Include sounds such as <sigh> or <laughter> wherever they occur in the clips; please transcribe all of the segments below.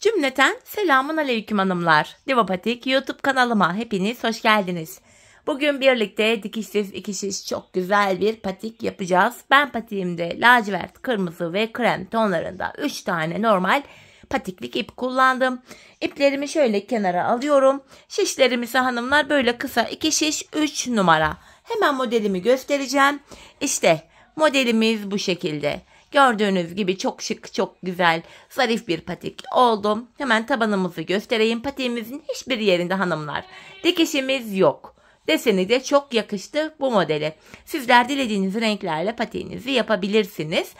Cümleten selamun aleyküm hanımlar. Divapatik YouTube kanalıma hepiniz hoş geldiniz. Bugün birlikte dikişsiz ikişiş çok güzel bir patik yapacağız. Ben patiğimde lacivert, kırmızı ve krem tonlarında 3 tane normal patiklik ip kullandım. İplerimi şöyle kenara alıyorum. Şişlerimizi hanımlar böyle kısa iki şiş 3 numara. Hemen modelimi göstereceğim. İşte modelimiz bu şekilde. Gördüğünüz gibi çok şık, çok güzel, zarif bir patik oldum. Hemen tabanımızı göstereyim. Patiğimizin hiçbir yerinde hanımlar. Dikişimiz yok. Deseni de çok yakıştı bu modele. Sizler dilediğiniz renklerle patiğinizi yapabilirsiniz.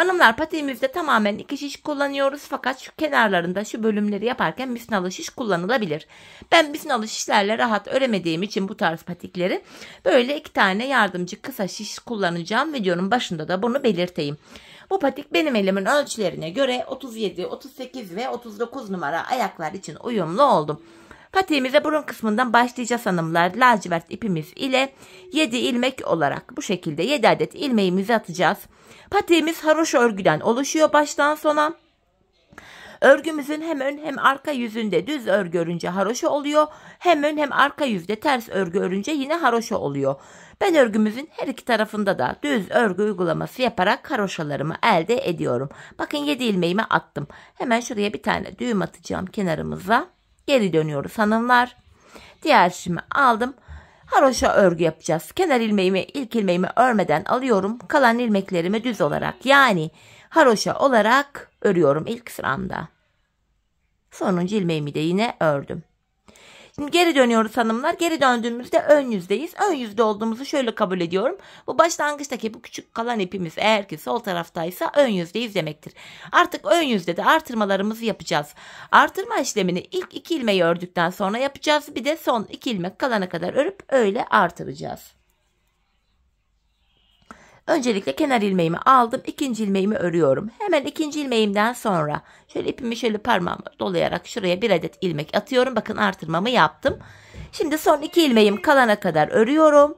Hanımlar pati tamamen iki şiş kullanıyoruz fakat şu kenarlarında şu bölümleri yaparken misnalı şiş kullanılabilir. Ben misnalı şişlerle rahat öremediğim için bu tarz patikleri böyle iki tane yardımcı kısa şiş kullanacağım. Videonun başında da bunu belirteyim. Bu patik benim elimin ölçülerine göre 37, 38 ve 39 numara ayaklar için uyumlu oldum. Patiğimize burun kısmından başlayacağız hanımlar. Lacivert ipimiz ile 7 ilmek olarak bu şekilde 7 adet ilmeğimizi atacağız. Patiğimiz haroş örgüden oluşuyor baştan sona. Örgümüzün hem ön hem arka yüzünde düz örgü örünce haroşa oluyor. Hem ön hem arka yüzde ters örgü örünce yine haroşa oluyor. Ben örgümüzün her iki tarafında da düz örgü uygulaması yaparak haroşalarımı elde ediyorum. Bakın 7 ilmeğimi attım. Hemen şuraya bir tane düğüm atacağım kenarımıza. Geri dönüyoruz hanımlar. Diğer şişimi aldım. Haroşa örgü yapacağız. Kenar ilmeğimi ilk ilmeğimi örmeden alıyorum. Kalan ilmeklerimi düz olarak yani haroşa olarak örüyorum ilk sıramda. Sonuncu ilmeğimi de yine ördüm geri dönüyoruz hanımlar. Geri döndüğümüzde ön yüzdeyiz. Ön yüzde olduğumuzu şöyle kabul ediyorum. Bu başlangıçtaki bu küçük kalan ipimiz eğer ki sol taraftaysa ön yüzdeyiz demektir. Artık ön yüzde de artırmalarımızı yapacağız. Artırma işlemini ilk iki ilmeği ördükten sonra yapacağız. Bir de son iki ilmek kalana kadar örüp öyle artıracağız. Öncelikle kenar ilmeğimi aldım. ikinci ilmeğimi örüyorum. Hemen ikinci ilmeğimden sonra şöyle ipimi şöyle parmağımı dolayarak şuraya bir adet ilmek atıyorum. Bakın artırmamı yaptım. Şimdi son iki ilmeğim kalana kadar örüyorum.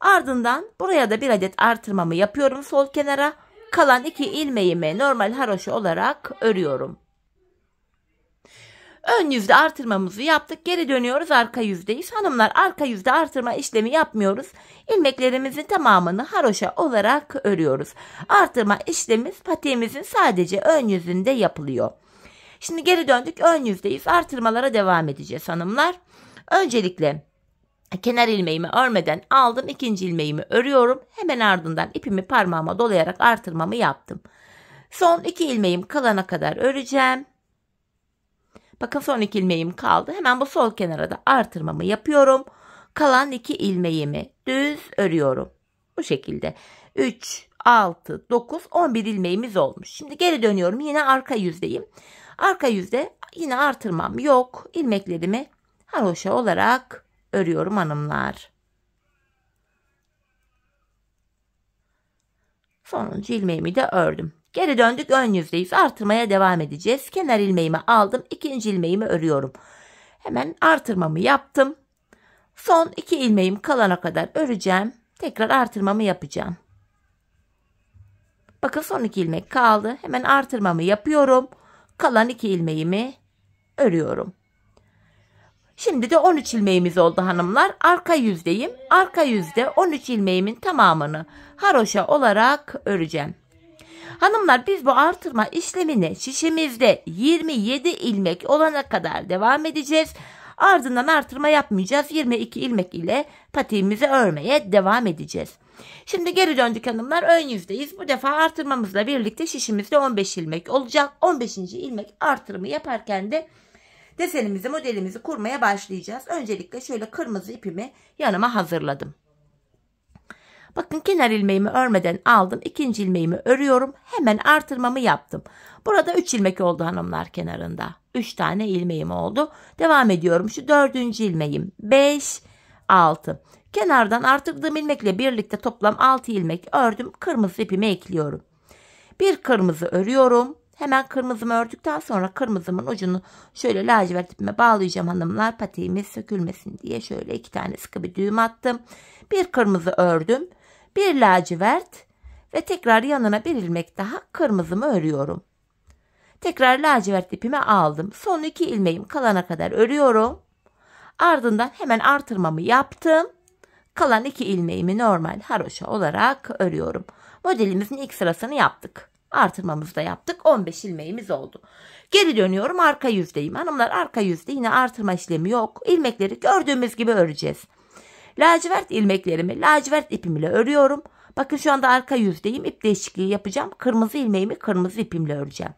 Ardından buraya da bir adet artırmamı yapıyorum sol kenara. Kalan iki ilmeğimi normal haroşa olarak örüyorum. Ön yüzde artırmamızı yaptık. Geri dönüyoruz arka yüzdeyiz. Hanımlar arka yüzde artırma işlemi yapmıyoruz. İlmeklerimizin tamamını haroşa olarak örüyoruz. Artırma işlemimiz patiğimizin sadece ön yüzünde yapılıyor. Şimdi geri döndük ön yüzdeyiz. Artırmalara devam edeceğiz hanımlar. Öncelikle kenar ilmeğimi örmeden aldım. ikinci ilmeğimi örüyorum. Hemen ardından ipimi parmağıma dolayarak artırmamı yaptım. Son iki ilmeğim kalana kadar öreceğim. Bakın son iki ilmeğim kaldı. Hemen bu sol kenara da artırmamı yapıyorum. Kalan iki ilmeğimi düz örüyorum. Bu şekilde. 3, 6, 9, 11 ilmeğimiz olmuş. Şimdi geri dönüyorum. Yine arka yüzdeyim. Arka yüzde yine artırmam yok. İlmeklerimi haroşa olarak örüyorum hanımlar. Sonuncu ilmeğimi de ördüm. Geri döndük ön yüzdeyiz. Artırmaya devam edeceğiz. Kenar ilmeğimi aldım. ikinci ilmeğimi örüyorum. Hemen artırmamı yaptım. Son iki ilmeğim kalana kadar öreceğim. Tekrar artırmamı yapacağım. Bakın son iki ilmek kaldı. Hemen artırmamı yapıyorum. Kalan iki ilmeğimi örüyorum. Şimdi de 13 ilmeğimiz oldu hanımlar. Arka yüzdeyim. Arka yüzde 13 ilmeğimin tamamını haroşa olarak öreceğim. Hanımlar biz bu artırma işlemini şişemizde 27 ilmek olana kadar devam edeceğiz. Ardından artırma yapmayacağız. 22 ilmek ile patiğimizi örmeye devam edeceğiz. Şimdi geri döndük hanımlar ön yüzdeyiz. Bu defa artırmamızla birlikte şişimizde 15 ilmek olacak. 15. ilmek artırımı yaparken de desenimizi modelimizi kurmaya başlayacağız. Öncelikle şöyle kırmızı ipimi yanıma hazırladım. Bakın kenar ilmeğimi örmeden aldım. ikinci ilmeğimi örüyorum. Hemen artırmamı yaptım. Burada 3 ilmek oldu hanımlar kenarında. 3 tane ilmeğim oldu. Devam ediyorum. Şu dördüncü ilmeğim. 5, 6. Kenardan artırdığım ilmekle birlikte toplam 6 ilmek ördüm. Kırmızı ipimi ekliyorum. Bir kırmızı örüyorum. Hemen kırmızımı ördükten sonra kırmızımın ucunu şöyle lacivert ipime bağlayacağım hanımlar. Patiğimiz sökülmesin diye şöyle iki tane sıkı bir düğüm attım. Bir kırmızı ördüm bir lacivert ve tekrar yanına bir ilmek daha kırmızımı örüyorum. Tekrar lacivert ipimi aldım. Son iki ilmeğim kalana kadar örüyorum. Ardından hemen artırmamı yaptım. Kalan iki ilmeğimi normal haroşa olarak örüyorum. Modelimizin ilk sırasını yaptık. Artırmamızı da yaptık. 15 ilmeğimiz oldu. Geri dönüyorum arka yüzdeyim. Hanımlar arka yüzde yine artırma işlemi yok. İlmekleri gördüğümüz gibi öreceğiz. Lacivert ilmeklerimi lacivert ipimle örüyorum. Bakın şu anda arka yüzdeyim. İp değişikliği yapacağım. Kırmızı ilmeğimi kırmızı ipimle öreceğim.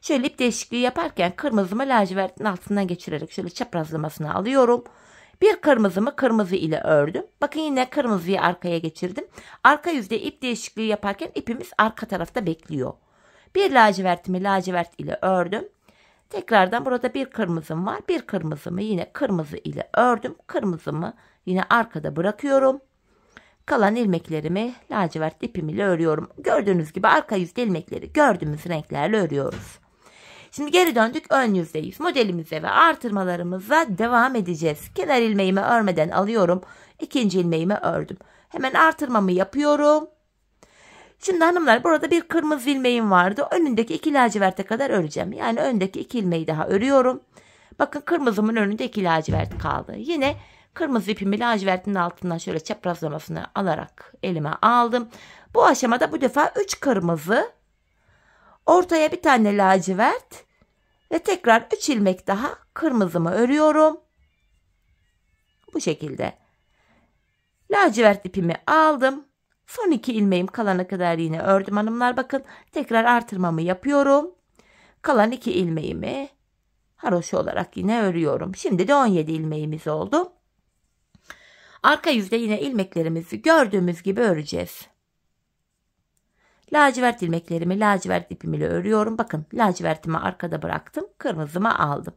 Şöyle ip değişikliği yaparken kırmızımı lacivertin altından geçirerek şöyle çaprazlamasını alıyorum. Bir kırmızımı kırmızı ile ördüm. Bakın yine kırmızıyı arkaya geçirdim. Arka yüzde ip değişikliği yaparken ipimiz arka tarafta bekliyor. Bir lacivertimi lacivert ile ördüm. Tekrardan burada bir kırmızım var. Bir kırmızımı yine kırmızı ile ördüm. Kırmızımı Yine arkada bırakıyorum. Kalan ilmeklerimi lacivert ipim ile örüyorum. Gördüğünüz gibi arka yüzde ilmekleri gördüğümüz renklerle örüyoruz. Şimdi geri döndük ön yüzdeyiz. Modelimize ve artırmalarımıza devam edeceğiz. Kenar ilmeğimi örmeden alıyorum. İkinci ilmeğimi ördüm. Hemen artırmamı yapıyorum. Şimdi hanımlar burada bir kırmızı ilmeğim vardı. Önündeki iki laciverte kadar öreceğim. Yani öndeki iki ilmeği daha örüyorum. Bakın kırmızımın önünde iki lacivert kaldı. Yine Kırmızı ipimi lacivertin altından şöyle çaprazlamasını alarak elime aldım. Bu aşamada bu defa 3 kırmızı, ortaya bir tane lacivert ve tekrar 3 ilmek daha kırmızımı örüyorum. Bu şekilde. Lacivert ipimi aldım. Son iki ilmeğim kalana kadar yine ördüm hanımlar. Bakın tekrar artırmamı yapıyorum. Kalan iki ilmeğimi haroşa olarak yine örüyorum. Şimdi de 17 ilmeğimiz oldu. Arka yüzde yine ilmeklerimizi gördüğümüz gibi öreceğiz. Lacivert ilmeklerimi lacivert ile örüyorum. Bakın lacivertimi arkada bıraktım. Kırmızıma aldım.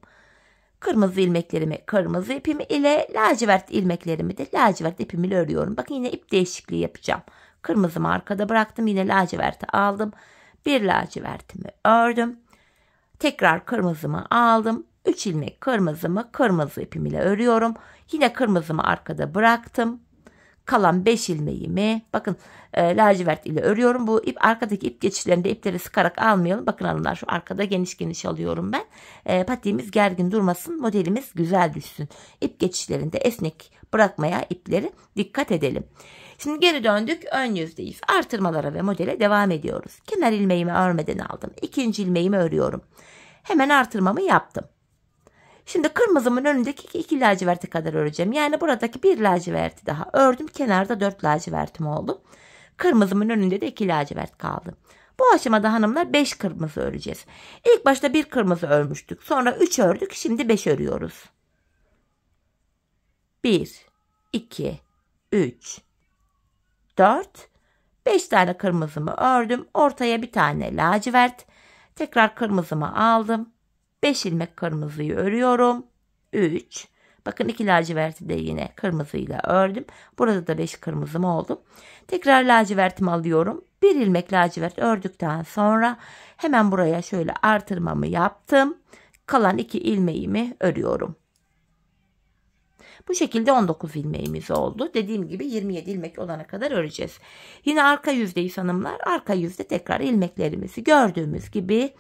Kırmızı ilmeklerimi kırmızı ipim ile lacivert ilmeklerimi de lacivert ipim ile örüyorum. Bakın yine ip değişikliği yapacağım. Kırmızımı arkada bıraktım. Yine laciverti aldım. Bir lacivertimi ördüm. Tekrar kırmızımı aldım. 3 ilmek kırmızımı kırmızı ipim ile örüyorum. Yine kırmızımı arkada bıraktım. Kalan 5 ilmeğimi bakın e, lacivert ile örüyorum. Bu ip arkadaki ip geçişlerinde ipleri sıkarak almayalım. Bakın hanımlar şu arkada geniş geniş alıyorum ben. E, patiğimiz gergin durmasın. Modelimiz güzel düşsün. İp geçişlerinde esnek bırakmaya ipleri dikkat edelim. Şimdi geri döndük ön yüzdeyiz. Artırmalara ve modele devam ediyoruz. Kenar ilmeğimi örmeden aldım. İkinci ilmeğimi örüyorum. Hemen artırmamı yaptım. Şimdi kırmızımın önündeki iki laciverti kadar öreceğim. Yani buradaki bir laciverti daha ördüm. Kenarda dört lacivertim oldu. Kırmızımın önünde de iki lacivert kaldı. Bu aşamada hanımlar 5 kırmızı öreceğiz. İlk başta bir kırmızı örmüştük. Sonra 3 ördük. Şimdi 5 örüyoruz. 1 2 3 4 5 tane kırmızımı ördüm. Ortaya bir tane lacivert. Tekrar kırmızımı aldım. 5 ilmek kırmızıyı örüyorum. 3. Bakın iki laciverti de yine kırmızıyla ördüm. Burada da 5 kırmızım oldu. Tekrar lacivertimi alıyorum. Bir ilmek lacivert ördükten sonra hemen buraya şöyle artırmamı yaptım. Kalan iki ilmeğimi örüyorum. Bu şekilde 19 ilmeğimiz oldu. Dediğim gibi 27 ilmek olana kadar öreceğiz. Yine arka yüzdeyiz hanımlar. arka yüzde tekrar ilmeklerimizi gördüğümüz gibi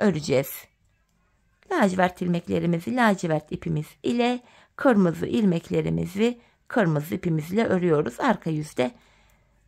öreceğiz lacivert ilmeklerimizi lacivert ipimiz ile kırmızı ilmeklerimizi kırmızı ipimizle örüyoruz. Arka yüzde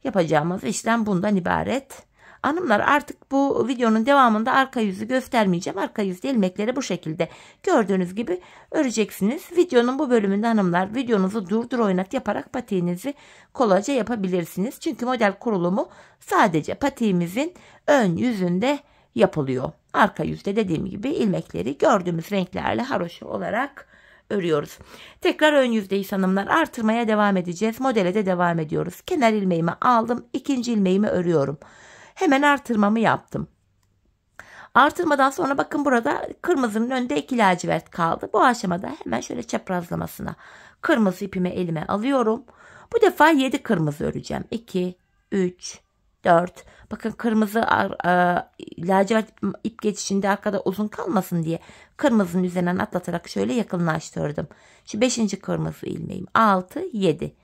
yapacağımız işlem bundan ibaret. Hanımlar artık bu videonun devamında arka yüzü göstermeyeceğim. Arka yüzde ilmekleri bu şekilde gördüğünüz gibi öreceksiniz. Videonun bu bölümünde hanımlar videonuzu durdur oynat yaparak patiğinizi kolayca yapabilirsiniz. Çünkü model kurulumu sadece patiğimizin ön yüzünde yapılıyor. Arka yüzde dediğim gibi ilmekleri gördüğümüz renklerle haroşa olarak örüyoruz. Tekrar ön yüzdeyi sanımlar artırmaya devam edeceğiz. Modele de devam ediyoruz. Kenar ilmeğimi aldım. ikinci ilmeğimi örüyorum. Hemen artırmamı yaptım. Artırmadan sonra bakın burada kırmızının önünde iki lacivert kaldı. Bu aşamada hemen şöyle çaprazlamasına kırmızı ipimi elime alıyorum. Bu defa 7 kırmızı öreceğim. 2, 3, 4, Bakın kırmızı e, lacivert ip geçişinde arkada uzun kalmasın diye kırmızının üzerinden atlatarak şöyle yakınlaştırdım. Şu 5. kırmızı ilmeğim 6 7.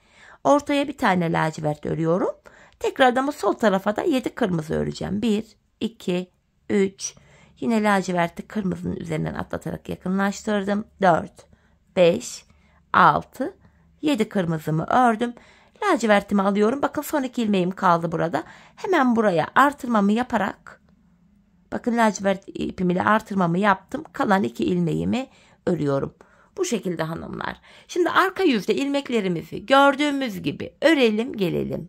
Ortaya bir tane lacivert örüyorum. Tekrardan bu sol tarafa da 7 kırmızı öreceğim. 1 2 3 Yine laciverti kırmızının üzerinden atlatarak yakınlaştırdım. 4 5 6 7 kırmızımı ördüm lacivertimi alıyorum. Bakın son iki ilmeğim kaldı burada. Hemen buraya artırmamı yaparak bakın lacivert ile artırmamı yaptım. Kalan iki ilmeğimi örüyorum. Bu şekilde hanımlar. Şimdi arka yüzde ilmeklerimizi gördüğümüz gibi örelim gelelim.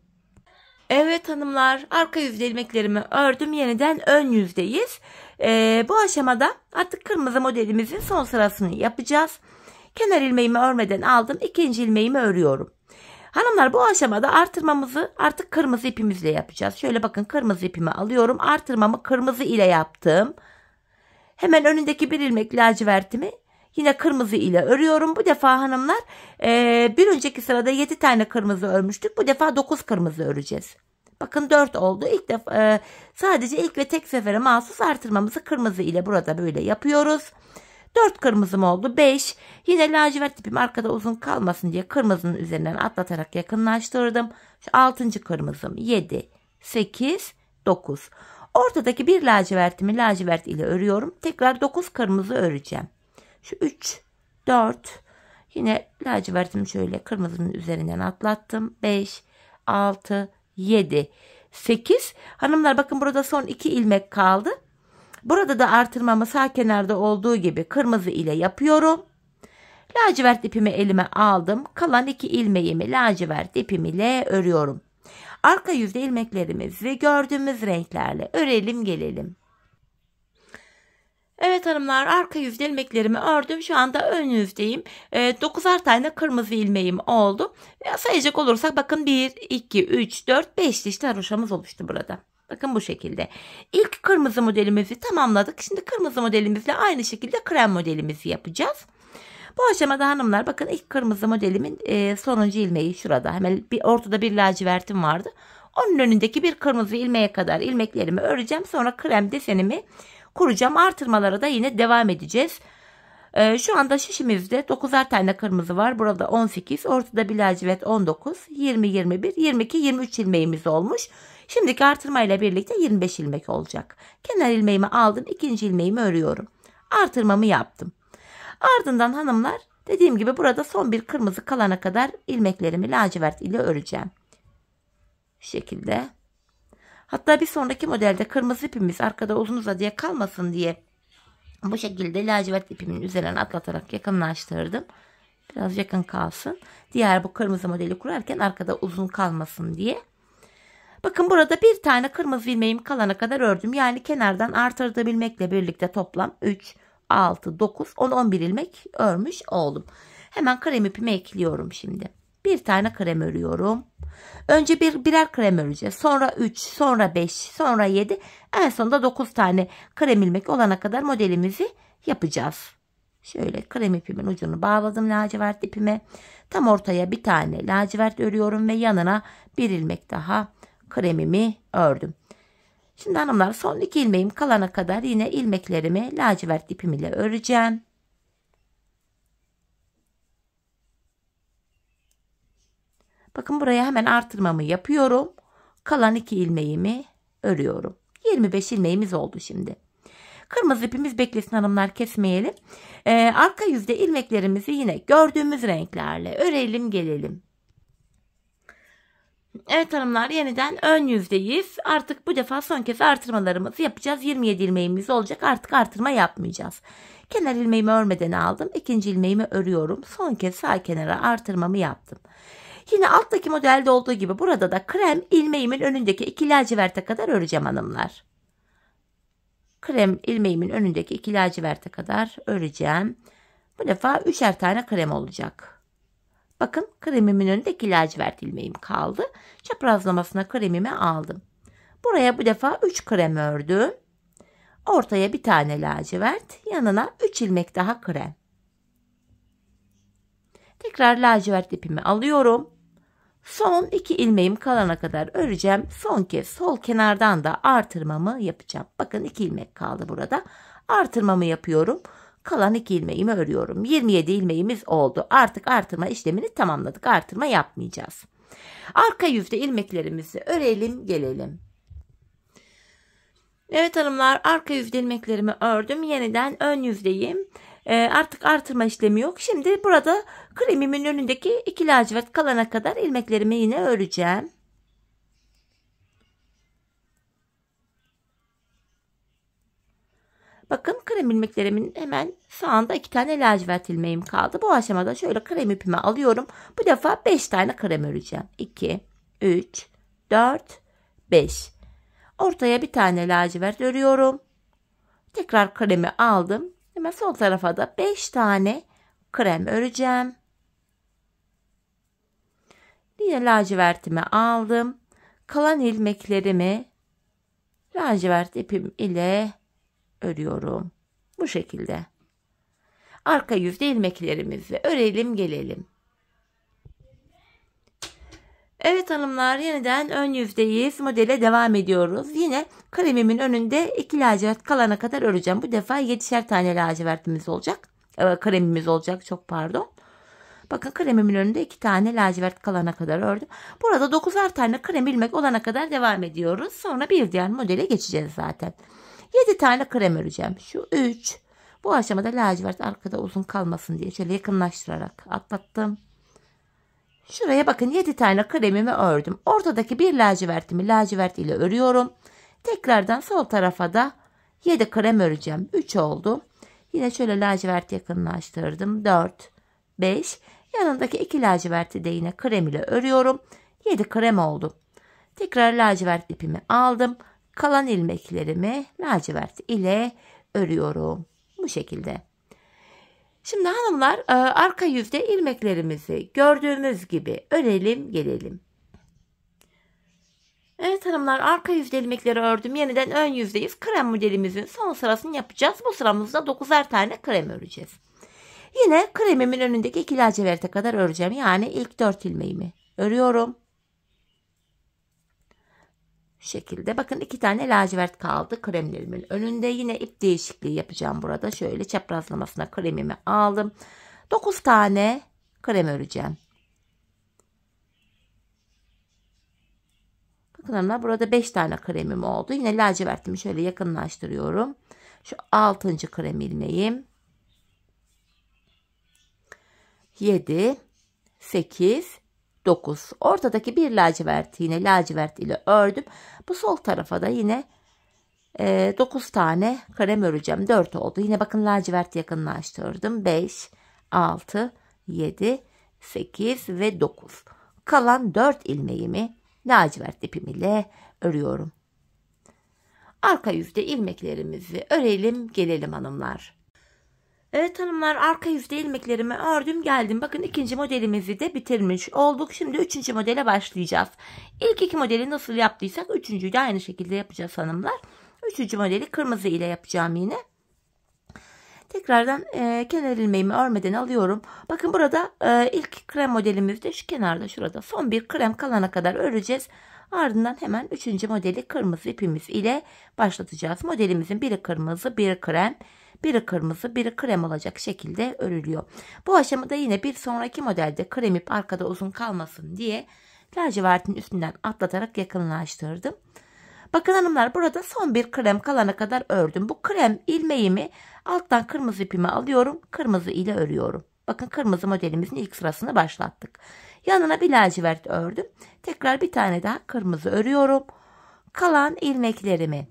Evet hanımlar arka yüzde ilmeklerimi ördüm yeniden ön yüzdeyiz. Ee, bu aşamada artık kırmızı modelimizin son sırasını yapacağız. Kenar ilmeğimi örmeden aldım ikinci ilmeğimi örüyorum. Hanımlar bu aşamada artırmamızı artık kırmızı ipimizle yapacağız. Şöyle bakın kırmızı ipimi alıyorum. Artırmamı kırmızı ile yaptım. Hemen önündeki bir ilmek lacivertimi yine kırmızı ile örüyorum. Bu defa hanımlar e, bir önceki sırada 7 tane kırmızı örmüştük. Bu defa 9 kırmızı öreceğiz. Bakın 4 oldu. İlk defa e, sadece ilk ve tek sefere mahsus artırmamızı kırmızı ile burada böyle yapıyoruz. Dört kırmızım oldu. Beş. Yine lacivert ipim arkada uzun kalmasın diye kırmızının üzerinden atlatarak yakınlaştırdım. Şu altıncı kırmızım. Yedi. Sekiz. Dokuz. Ortadaki bir lacivertimi lacivert ile örüyorum. Tekrar dokuz kırmızı öreceğim. Şu üç. Dört. Yine lacivertimi şöyle kırmızının üzerinden atlattım. Beş. Altı. Yedi. Sekiz. Hanımlar bakın burada son iki ilmek kaldı. Burada da artırmamı sağ kenarda olduğu gibi kırmızı ile yapıyorum. Lacivert ipimi elime aldım. Kalan iki ilmeğimi lacivert ipim ile örüyorum. Arka yüzde ilmeklerimizi gördüğümüz renklerle örelim gelelim. Evet hanımlar arka yüzde ilmeklerimi ördüm. Şu anda ön yüzdeyim. E, ee, 9'ar tane kırmızı ilmeğim oldu. E, sayacak olursak bakın 1, 2, 3, 4, 5 diş haroşamız oluştu burada. Bakın bu şekilde. İlk kırmızı modelimizi tamamladık. Şimdi kırmızı modelimizle aynı şekilde krem modelimizi yapacağız. Bu aşamada hanımlar bakın ilk kırmızı modelimin e, sonuncu ilmeği şurada. Hemen bir ortada bir lacivertim vardı. Onun önündeki bir kırmızı ilmeğe kadar ilmeklerimi öreceğim. Sonra krem desenimi kuracağım. Artırmalara da yine devam edeceğiz. Ee, şu anda şişimizde 9'ar tane kırmızı var. Burada 18, ortada bir lacivert 19, 20, 21, 22, 23 ilmeğimiz olmuş. Şimdiki artırmayla birlikte 25 ilmek olacak. Kenar ilmeğimi aldım. ikinci ilmeğimi örüyorum. Artırmamı yaptım. Ardından hanımlar dediğim gibi burada son bir kırmızı kalana kadar ilmeklerimi lacivert ile öreceğim. Şu şekilde. Hatta bir sonraki modelde kırmızı ipimiz arkada uzun uzadıya kalmasın diye bu şekilde lacivert ipimin üzerine atlatarak yakınlaştırdım. Biraz yakın kalsın. Diğer bu kırmızı modeli kurarken arkada uzun kalmasın diye. Bakın burada bir tane kırmızı ilmeğim kalana kadar ördüm. Yani kenardan artırdabilmekle birlikte toplam 3, 6, 9, 10, 11 ilmek örmüş oldum. Hemen krem ipimi ekliyorum şimdi. Bir tane krem örüyorum. Önce bir birer krem öreceğiz. Sonra 3, sonra 5, sonra 7, en sonunda 9 tane krem ilmek olana kadar modelimizi yapacağız. Şöyle krem ipimin ucunu bağladım lacivert ipime. Tam ortaya bir tane lacivert örüyorum ve yanına bir ilmek daha kremimi ördüm. Şimdi hanımlar son iki ilmeğim kalana kadar yine ilmeklerimi lacivert ipim ile öreceğim. Bakın buraya hemen artırmamı yapıyorum. Kalan iki ilmeğimi örüyorum. 25 ilmeğimiz oldu şimdi. Kırmızı ipimiz beklesin hanımlar kesmeyelim. Ee, arka yüzde ilmeklerimizi yine gördüğümüz renklerle örelim gelelim. Evet hanımlar yeniden ön yüzdeyiz. Artık bu defa son kez artırmalarımızı yapacağız. 27 ilmeğimiz olacak. Artık artırma yapmayacağız. Kenar ilmeğimi örmeden aldım. İkinci ilmeğimi örüyorum. Son kez sağ kenara artırmamı yaptım. Yine alttaki modelde olduğu gibi burada da krem ilmeğimin önündeki iki laciverte kadar öreceğim hanımlar. Krem ilmeğimin önündeki iki laciverte kadar öreceğim. Bu defa üçer tane krem olacak. Bakın kremimin önündeki lacivert ilmeğim kaldı. Çaprazlamasına kremimi aldım. Buraya bu defa 3 krem ördüm. Ortaya bir tane lacivert, yanına 3 ilmek daha krem. Tekrar lacivert ipimi alıyorum. Son 2 ilmeğim kalana kadar öreceğim. Son kez sol kenardan da artırmamı yapacağım. Bakın 2 ilmek kaldı burada. Artırmamı yapıyorum. Kalan iki ilmeğimi örüyorum. 27 ilmeğimiz oldu. Artık artırma işlemini tamamladık. Artırma yapmayacağız. Arka yüzde ilmeklerimizi örelim gelelim. Evet hanımlar arka yüzde ilmeklerimi ördüm. Yeniden ön yüzdeyim. Ee, artık artırma işlemi yok. Şimdi burada kremimin önündeki iki lacivert kalana kadar ilmeklerimi yine öreceğim. Bakın krem ilmeklerimin hemen sağında iki tane lacivert ilmeğim kaldı. Bu aşamada şöyle krem ipimi alıyorum. Bu defa 5 tane krem öreceğim. 2, 3, 4, 5. Ortaya bir tane lacivert örüyorum. Tekrar kremi aldım. Hemen sol tarafa da 5 tane krem öreceğim. Yine lacivertimi aldım. Kalan ilmeklerimi lacivert ipim ile örüyorum. Bu şekilde. Arka yüzde ilmeklerimizi örelim gelelim. Evet hanımlar yeniden ön yüzdeyiz. Modele devam ediyoruz. Yine kalemimin önünde iki lacivert kalana kadar öreceğim. Bu defa 7'şer tane lacivertimiz olacak. Ee, kalemimiz olacak çok pardon. Bakın kremimin önünde iki tane lacivert kalana kadar ördüm. Burada 9'ar tane krem ilmek olana kadar devam ediyoruz. Sonra bir diğer modele geçeceğiz zaten. 7 tane krem öreceğim. Şu 3. Bu aşamada lacivert arkada uzun kalmasın diye şöyle yakınlaştırarak atlattım. Şuraya bakın 7 tane kremimi ördüm. Ortadaki bir lacivertimi lacivert ile örüyorum. Tekrardan sol tarafa da 7 krem öreceğim. 3 oldu. Yine şöyle lacivert yakınlaştırdım. 4, 5. Yanındaki 2 laciverti de yine krem ile örüyorum. 7 krem oldu. Tekrar lacivert ipimi aldım. Kalan ilmeklerimi lacivert ile örüyorum. Bu şekilde. Şimdi hanımlar e, arka yüzde ilmeklerimizi gördüğümüz gibi örelim gelelim. Evet hanımlar arka yüzde ilmekleri ördüm. Yeniden ön yüzdeyiz. Krem modelimizin son sırasını yapacağız. Bu sıramızda 9'er tane krem öreceğiz. Yine kremimin önündeki iki laciverte kadar öreceğim. Yani ilk 4 ilmeğimi örüyorum şekilde. Bakın iki tane lacivert kaldı kremlerimin önünde. Yine ip değişikliği yapacağım burada. Şöyle çaprazlamasına kremimi aldım. 9 tane krem öreceğim. Bakın hanımlar burada 5 tane kremim oldu. Yine lacivertimi şöyle yakınlaştırıyorum. Şu 6. krem ilmeğim. 7 8 9. Ortadaki bir lacivert yine lacivert ile ördüm. Bu sol tarafa da yine e, 9 tane krem öreceğim. 4 oldu. Yine bakın lacivert yakınlaştırdım. 5, 6, 7, 8 ve 9. Kalan 4 ilmeğimi lacivert ipim ile örüyorum. Arka yüzde ilmeklerimizi örelim gelelim hanımlar. Evet hanımlar arka yüzde ilmeklerimi ördüm geldim. Bakın ikinci modelimizi de bitirmiş olduk. Şimdi üçüncü modele başlayacağız. İlk iki modeli nasıl yaptıysak üçüncüyü de aynı şekilde yapacağız hanımlar. Üçüncü modeli kırmızı ile yapacağım yine. Tekrardan e, kenar ilmeğimi örmeden alıyorum. Bakın burada e, ilk krem modelimiz de şu kenarda şurada son bir krem kalana kadar öreceğiz. Ardından hemen üçüncü modeli kırmızı ipimiz ile başlatacağız. Modelimizin biri kırmızı, biri krem. Biri kırmızı, biri krem olacak şekilde örülüyor. Bu aşamada yine bir sonraki modelde kremip arkada uzun kalmasın diye lacivertin üstünden atlatarak yakınlaştırdım. Bakın hanımlar burada son bir krem kalana kadar ördüm. Bu krem ilmeğimi alttan kırmızı ipimi alıyorum. Kırmızı ile örüyorum. Bakın kırmızı modelimizin ilk sırasını başlattık. Yanına bir lacivert ördüm. Tekrar bir tane daha kırmızı örüyorum. Kalan ilmeklerimi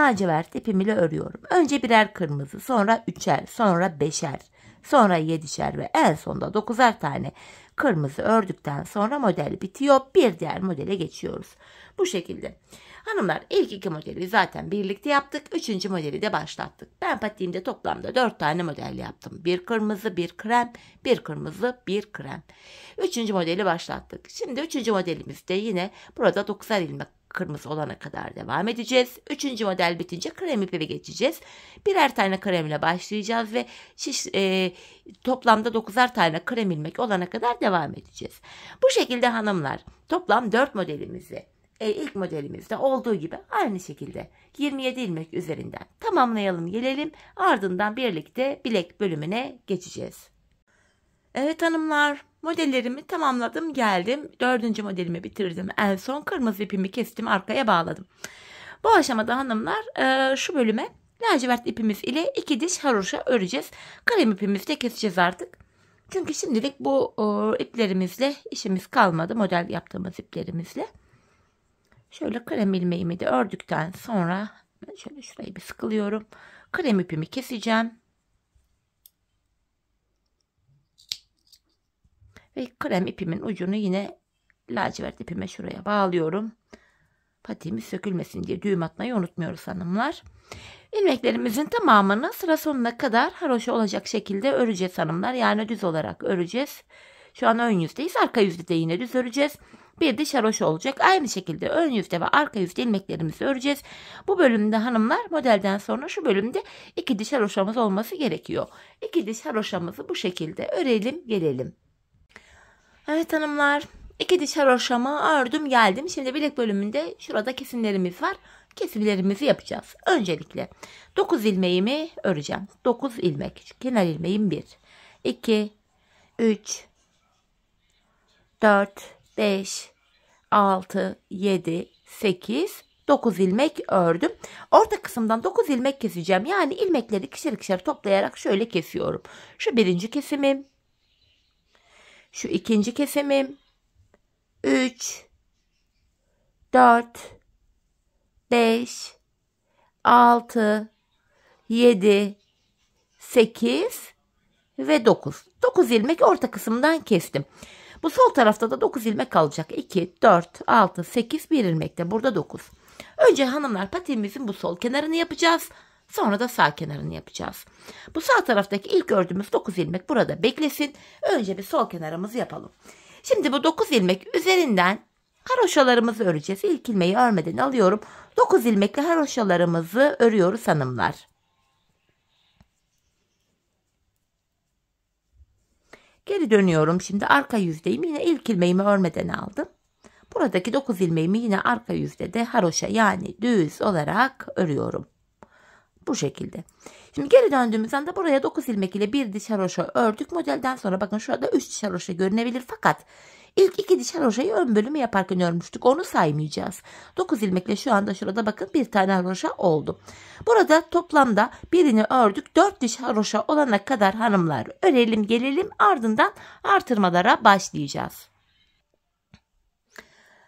lacivert ipimle örüyorum. Önce birer kırmızı, sonra üçer, sonra beşer, sonra yedişer ve en sonda dokuzer tane kırmızı ördükten sonra model bitiyor. Bir diğer modele geçiyoruz. Bu şekilde. Hanımlar ilk iki modeli zaten birlikte yaptık. Üçüncü modeli de başlattık. Ben patiğimde toplamda dört tane model yaptım. Bir kırmızı, bir krem, bir kırmızı, bir krem. Üçüncü modeli başlattık. Şimdi üçüncü modelimizde yine burada dokuzer ilmek kırmızı olana kadar devam edeceğiz. Üçüncü model bitince krem ipe geçeceğiz. Birer tane kremle başlayacağız ve şiş, e, toplamda dokuzar tane krem ilmek olana kadar devam edeceğiz. Bu şekilde hanımlar toplam dört modelimizi e, ilk modelimizde olduğu gibi aynı şekilde 27 ilmek üzerinden tamamlayalım gelelim ardından birlikte bilek bölümüne geçeceğiz. Evet hanımlar modellerimi tamamladım geldim. Dördüncü modelimi bitirdim. En son kırmızı ipimi kestim arkaya bağladım. Bu aşamada hanımlar e, şu bölüme lacivert ipimiz ile iki diş haroşa öreceğiz. Kalem ipimizi de keseceğiz artık. Çünkü şimdilik bu e, iplerimizle işimiz kalmadı. Model yaptığımız iplerimizle. Şöyle krem ilmeğimi de ördükten sonra şöyle şurayı bir sıkılıyorum. Krem ipimi keseceğim. Ve krem ipimin ucunu yine lacivert ipime şuraya bağlıyorum. Patiğimiz sökülmesin diye düğüm atmayı unutmuyoruz hanımlar. İlmeklerimizin tamamını sıra sonuna kadar haroşa olacak şekilde öreceğiz hanımlar. Yani düz olarak öreceğiz. Şu an ön yüzdeyiz. Arka yüzde de yine düz öreceğiz. Bir diş haroşa olacak. Aynı şekilde ön yüzde ve arka yüzde ilmeklerimizi öreceğiz. Bu bölümde hanımlar modelden sonra şu bölümde iki diş haroşamız olması gerekiyor. İki diş haroşamızı bu şekilde örelim gelelim. Evet hanımlar iki diş haroşama ördüm geldim. Şimdi bilek bölümünde şurada kesimlerimiz var. Kesimlerimizi yapacağız. Öncelikle 9 ilmeğimi öreceğim. 9 ilmek. Kenar ilmeğim 1, 2, 3, 4, 5, 6, 7, 8, 9 ilmek ördüm. Orta kısımdan 9 ilmek keseceğim. Yani ilmekleri kişer kişer toplayarak şöyle kesiyorum. Şu birinci kesimim. Şu ikinci kesimim. 3 4 5 6 7 8 ve 9. 9 ilmek orta kısımdan kestim. Bu sol tarafta da 9 ilmek kalacak. 2, 4, 6, 8, 1 ilmekte. Burada 9. Önce hanımlar patimizin bu sol kenarını yapacağız. Sonra da sağ kenarını yapacağız. Bu sağ taraftaki ilk ördüğümüz 9 ilmek burada beklesin. Önce bir sol kenarımızı yapalım. Şimdi bu 9 ilmek üzerinden haroşalarımızı öreceğiz. İlk ilmeği örmeden alıyorum. 9 ilmekli haroşalarımızı örüyoruz hanımlar. Geri dönüyorum şimdi arka yüzdeyim. Yine ilk ilmeğimi örmeden aldım. Buradaki 9 ilmeğimi yine arka yüzde de haroşa yani düz olarak örüyorum. Bu şekilde. Şimdi geri döndüğümüz anda buraya 9 ilmek ile bir diş haroşa ördük. Modelden sonra bakın şurada 3 diş haroşa görünebilir fakat ilk 2 diş haroşayı ön bölümü yaparken örmüştük. Onu saymayacağız. 9 ilmekle şu anda şurada bakın bir tane haroşa oldu. Burada toplamda birini ördük. 4 diş haroşa olana kadar hanımlar örelim gelelim ardından artırmalara başlayacağız.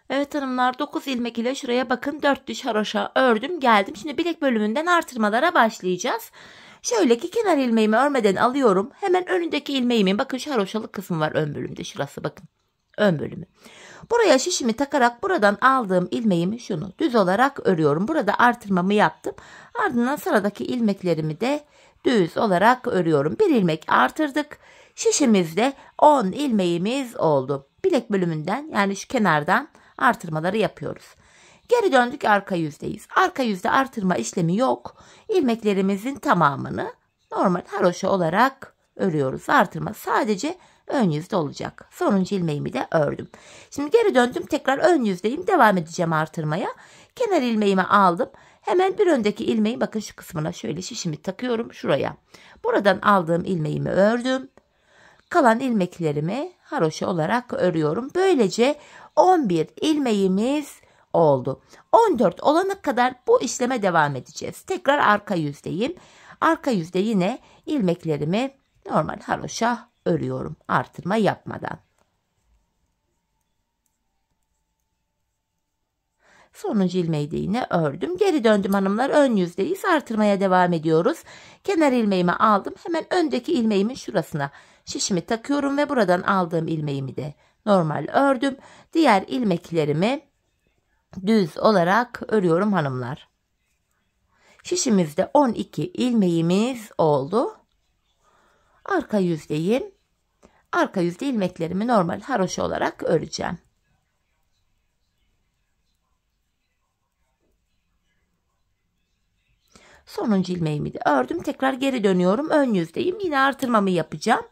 Evet hanımlar 9 ilmek ile şuraya bakın 4 diş haroşa ördüm geldim. Şimdi bilek bölümünden artırmalara başlayacağız. Şöyle ki kenar ilmeğimi örmeden alıyorum. Hemen önündeki ilmeğimin bakın şu haroşalık kısmı var ön bölümde şurası bakın. Ön bölümü. Buraya şişimi takarak buradan aldığım ilmeğimi şunu düz olarak örüyorum. Burada artırmamı yaptım. Ardından sıradaki ilmeklerimi de düz olarak örüyorum. Bir ilmek artırdık. Şişimizde 10 ilmeğimiz oldu. Bilek bölümünden yani şu kenardan artırmaları yapıyoruz. Geri döndük arka yüzdeyiz. Arka yüzde artırma işlemi yok. İlmeklerimizin tamamını normal haroşa olarak örüyoruz. Artırma sadece ön yüzde olacak. Sonuncu ilmeğimi de ördüm. Şimdi geri döndüm tekrar ön yüzdeyim. Devam edeceğim artırmaya. Kenar ilmeğimi aldım. Hemen bir öndeki ilmeği bakın şu kısmına şöyle şişimi takıyorum şuraya. Buradan aldığım ilmeğimi ördüm. Kalan ilmeklerimi haroşa olarak örüyorum. Böylece 11 ilmeğimiz oldu. 14 olana kadar bu işleme devam edeceğiz. Tekrar arka yüzdeyim. Arka yüzde yine ilmeklerimi normal haroşa örüyorum artırma yapmadan. Sonuncu ilmeği de yine ördüm. Geri döndüm hanımlar. Ön yüzdeyiz. Artırmaya devam ediyoruz. Kenar ilmeğimi aldım. Hemen öndeki ilmeğimin şurasına şişimi takıyorum ve buradan aldığım ilmeğimi de normal ördüm. Diğer ilmeklerimi düz olarak örüyorum hanımlar. Şişimizde 12 ilmeğimiz oldu. Arka yüzdeyim. Arka yüzde ilmeklerimi normal haroşa olarak öreceğim. Sonuncu ilmeğimi de ördüm. Tekrar geri dönüyorum. Ön yüzdeyim. Yine artırmamı yapacağım.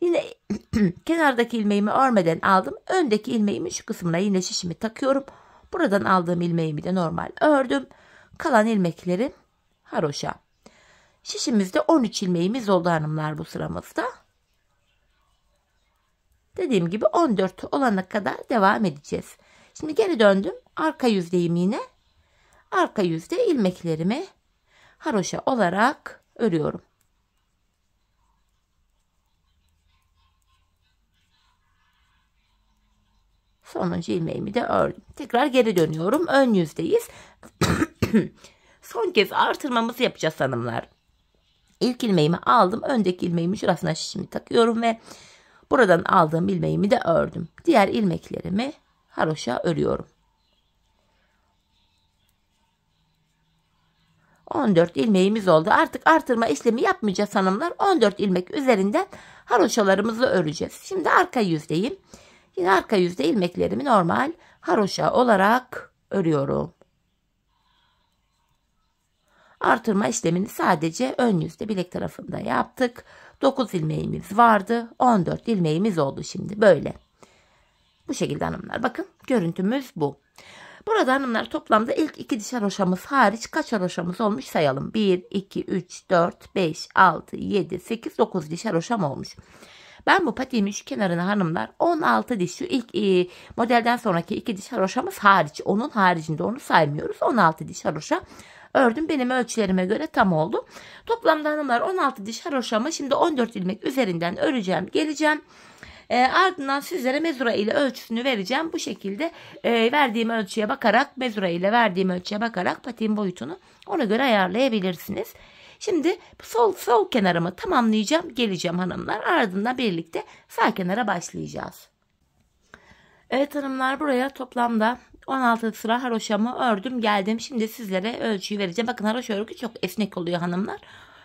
Yine <clears throat> kenardaki ilmeğimi örmeden aldım. Öndeki ilmeğimi şu kısmına yine şişimi takıyorum. Buradan aldığım ilmeğimi de normal ördüm. Kalan ilmekleri haroşa. Şişimizde 13 ilmeğimiz oldu hanımlar bu sıramızda. Dediğim gibi 14 olana kadar devam edeceğiz. Şimdi geri döndüm. Arka yüzdeyim yine. Arka yüzde ilmeklerimi haroşa olarak örüyorum. Sonuncu ilmeğimi de ördüm. Tekrar geri dönüyorum. Ön yüzdeyiz. <coughs> Son kez artırmamızı yapacağız hanımlar. İlk ilmeğimi aldım. Öndeki ilmeğimi şurasına şimdi takıyorum ve buradan aldığım ilmeğimi de ördüm. Diğer ilmeklerimi haroşa örüyorum. 14 ilmeğimiz oldu. Artık artırma işlemi yapmayacağız hanımlar. 14 ilmek üzerinden haroşalarımızı öreceğiz. Şimdi arka yüzdeyim. Yine arka yüzde ilmeklerimi normal haroşa olarak örüyorum. Artırma işlemini sadece ön yüzde bilek tarafında yaptık. 9 ilmeğimiz vardı. 14 ilmeğimiz oldu şimdi böyle. Bu şekilde hanımlar bakın görüntümüz bu. Burada hanımlar toplamda ilk iki diş haroşamız hariç kaç haroşamız olmuş sayalım. 1, 2, 3, 4, 5, 6, 7, 8, 9 diş haroşam olmuş. Ben bu patiğimin şu kenarına hanımlar 16 diş şu ilk e, modelden sonraki 2 diş haroşamız hariç. Onun haricinde onu saymıyoruz. 16 diş haroşa ördüm. Benim ölçülerime göre tam oldu. Toplamda hanımlar 16 diş haroşamı şimdi 14 ilmek üzerinden öreceğim. Geleceğim. E, ardından sizlere mezura ile ölçüsünü vereceğim. Bu şekilde e, verdiğim ölçüye bakarak mezura ile verdiğim ölçüye bakarak patiğin boyutunu ona göre ayarlayabilirsiniz. Şimdi sol sol kenarımı tamamlayacağım. Geleceğim hanımlar. Ardından birlikte sağ kenara başlayacağız. Evet hanımlar buraya toplamda 16 sıra haroşamı ördüm geldim. Şimdi sizlere ölçüyü vereceğim. Bakın haroşa örgü çok esnek oluyor hanımlar.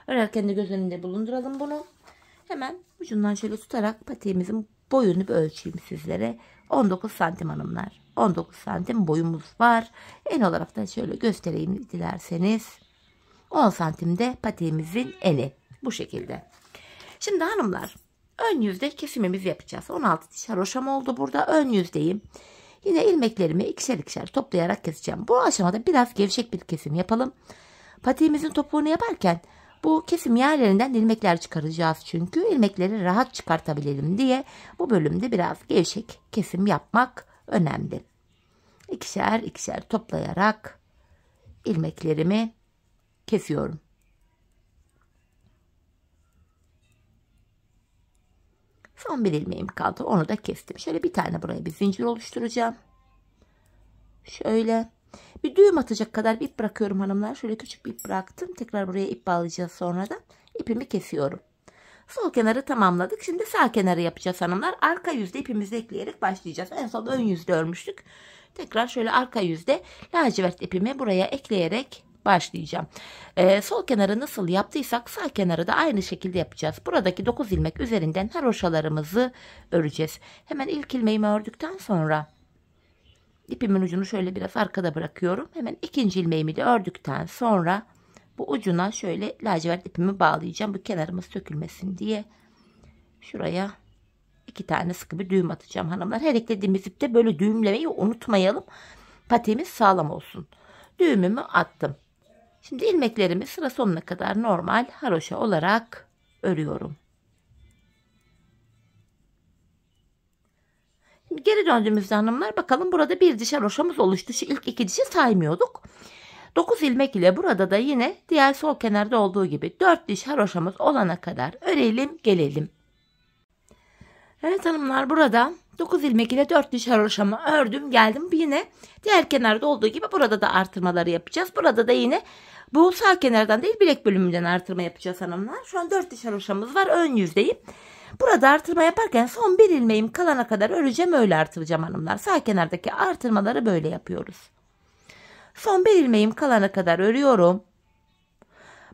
Örerken de göz önünde bulunduralım bunu. Hemen ucundan şöyle tutarak patiğimizin boyunu bir ölçeyim sizlere. 19 santim hanımlar. 19 santim boyumuz var. En olarak da şöyle göstereyim dilerseniz. 10 santimde patiğimizin eni. Bu şekilde. Şimdi hanımlar ön yüzde kesimimiz yapacağız. 16 diş haroşam oldu burada. Ön yüzdeyim. Yine ilmeklerimi ikişer ikişer toplayarak keseceğim. Bu aşamada biraz gevşek bir kesim yapalım. Patiğimizin topuğunu yaparken bu kesim yerlerinden ilmekler çıkaracağız çünkü ilmekleri rahat çıkartabilelim diye bu bölümde biraz gevşek kesim yapmak önemli. İkişer ikişer toplayarak ilmeklerimi kesiyorum. Son bir ilmeğim kaldı. Onu da kestim. Şöyle bir tane buraya bir zincir oluşturacağım. Şöyle bir düğüm atacak kadar bir ip bırakıyorum hanımlar. Şöyle küçük bir ip bıraktım. Tekrar buraya ip bağlayacağız sonra da. ipimi kesiyorum. Sol kenarı tamamladık. Şimdi sağ kenarı yapacağız hanımlar. Arka yüzde ipimizi ekleyerek başlayacağız. En son ön yüzde örmüştük. Tekrar şöyle arka yüzde lacivert ipimi buraya ekleyerek başlayacağım. Ee, sol kenarı nasıl yaptıysak sağ kenarı da aynı şekilde yapacağız. Buradaki 9 ilmek üzerinden haroşalarımızı öreceğiz. Hemen ilk ilmeğimi ördükten sonra ipimin ucunu şöyle biraz arkada bırakıyorum. Hemen ikinci ilmeğimi de ördükten sonra bu ucuna şöyle lacivert ipimi bağlayacağım. Bu kenarımız sökülmesin diye. Şuraya iki tane sıkı bir düğüm atacağım hanımlar. Her eklediğimiz ipte böyle düğümlemeyi unutmayalım. Patiğimiz sağlam olsun. Düğümümü attım. Şimdi ilmeklerimi sıra sonuna kadar normal haroşa olarak örüyorum. Şimdi geri döndüğümüzde hanımlar bakalım burada bir diş haroşamız oluştu. Şu ilk iki dişi saymıyorduk. 9 ilmek ile burada da yine diğer sol kenarda olduğu gibi 4 diş haroşamız olana kadar örelim gelelim. Evet hanımlar burada 9 ilmek ile 4 nişan haroşamı ördüm geldim yine diğer kenarda olduğu gibi burada da artırmaları yapacağız. Burada da yine bu sağ kenardan değil bilek bölümünden artırma yapacağız hanımlar. Şu an 4 nişan haroşamız var ön yüzdeyim. Burada artırma yaparken son bir ilmeğim kalana kadar öreceğim öyle artıracağım hanımlar. Sağ kenardaki artırmaları böyle yapıyoruz. Son bir ilmeğim kalana kadar örüyorum.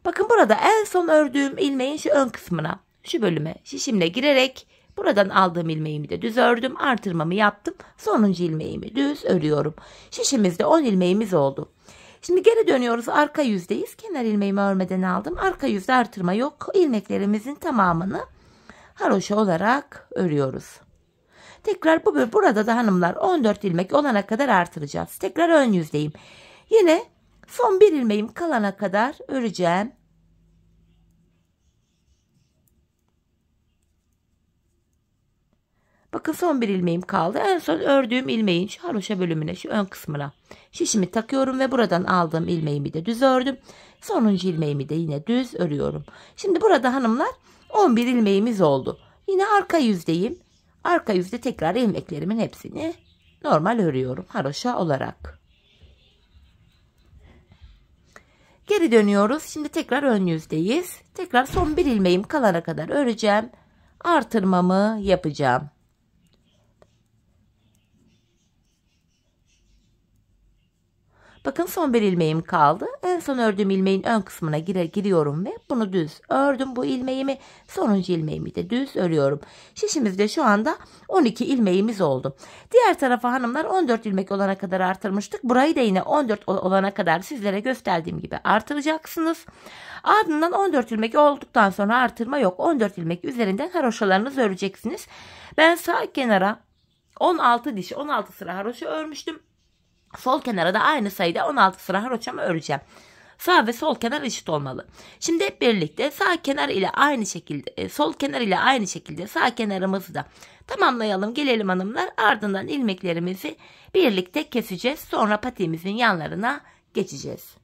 Bakın burada en son ördüğüm ilmeğin şu ön kısmına şu bölüme şişimle girerek Buradan aldığım ilmeğimi de düz ördüm. Artırmamı yaptım. Sonuncu ilmeğimi düz örüyorum. Şişimizde 10 ilmeğimiz oldu. Şimdi geri dönüyoruz arka yüzdeyiz. Kenar ilmeğimi örmeden aldım. Arka yüzde artırma yok. İlmeklerimizin tamamını haroşa olarak örüyoruz. Tekrar bu burada da hanımlar 14 ilmek olana kadar artıracağız. Tekrar ön yüzdeyim. Yine son bir ilmeğim kalana kadar öreceğim. Bakın son bir ilmeğim kaldı. En son ördüğüm ilmeğin şu haroşa bölümüne şu ön kısmına şişimi takıyorum ve buradan aldığım ilmeğimi de düz ördüm. Sonuncu ilmeğimi de yine düz örüyorum. Şimdi burada hanımlar 11 ilmeğimiz oldu. Yine arka yüzdeyim. Arka yüzde tekrar ilmeklerimin hepsini normal örüyorum haroşa olarak. Geri dönüyoruz. Şimdi tekrar ön yüzdeyiz. Tekrar son bir ilmeğim kalana kadar öreceğim. Artırmamı yapacağım. Bakın son bir ilmeğim kaldı. En son ördüğüm ilmeğin ön kısmına girer giriyorum ve bunu düz ördüm. Bu ilmeğimi sonuncu ilmeğimi de düz örüyorum. Şişimizde şu anda 12 ilmeğimiz oldu. Diğer tarafa hanımlar 14 ilmek olana kadar artırmıştık. Burayı da yine 14 olana kadar sizlere gösterdiğim gibi artıracaksınız. Ardından 14 ilmek olduktan sonra artırma yok. 14 ilmek üzerinden haroşalarınızı öreceksiniz. Ben sağ kenara 16 diş 16 sıra haroşa örmüştüm. Sol kenara da aynı sayıda 16 sıra haroçamı öreceğim. Sağ ve sol kenar eşit olmalı. Şimdi hep birlikte sağ kenar ile aynı şekilde, e, sol kenar ile aynı şekilde sağ kenarımızı da tamamlayalım. Gelelim hanımlar. Ardından ilmeklerimizi birlikte keseceğiz. Sonra patiğimizin yanlarına geçeceğiz.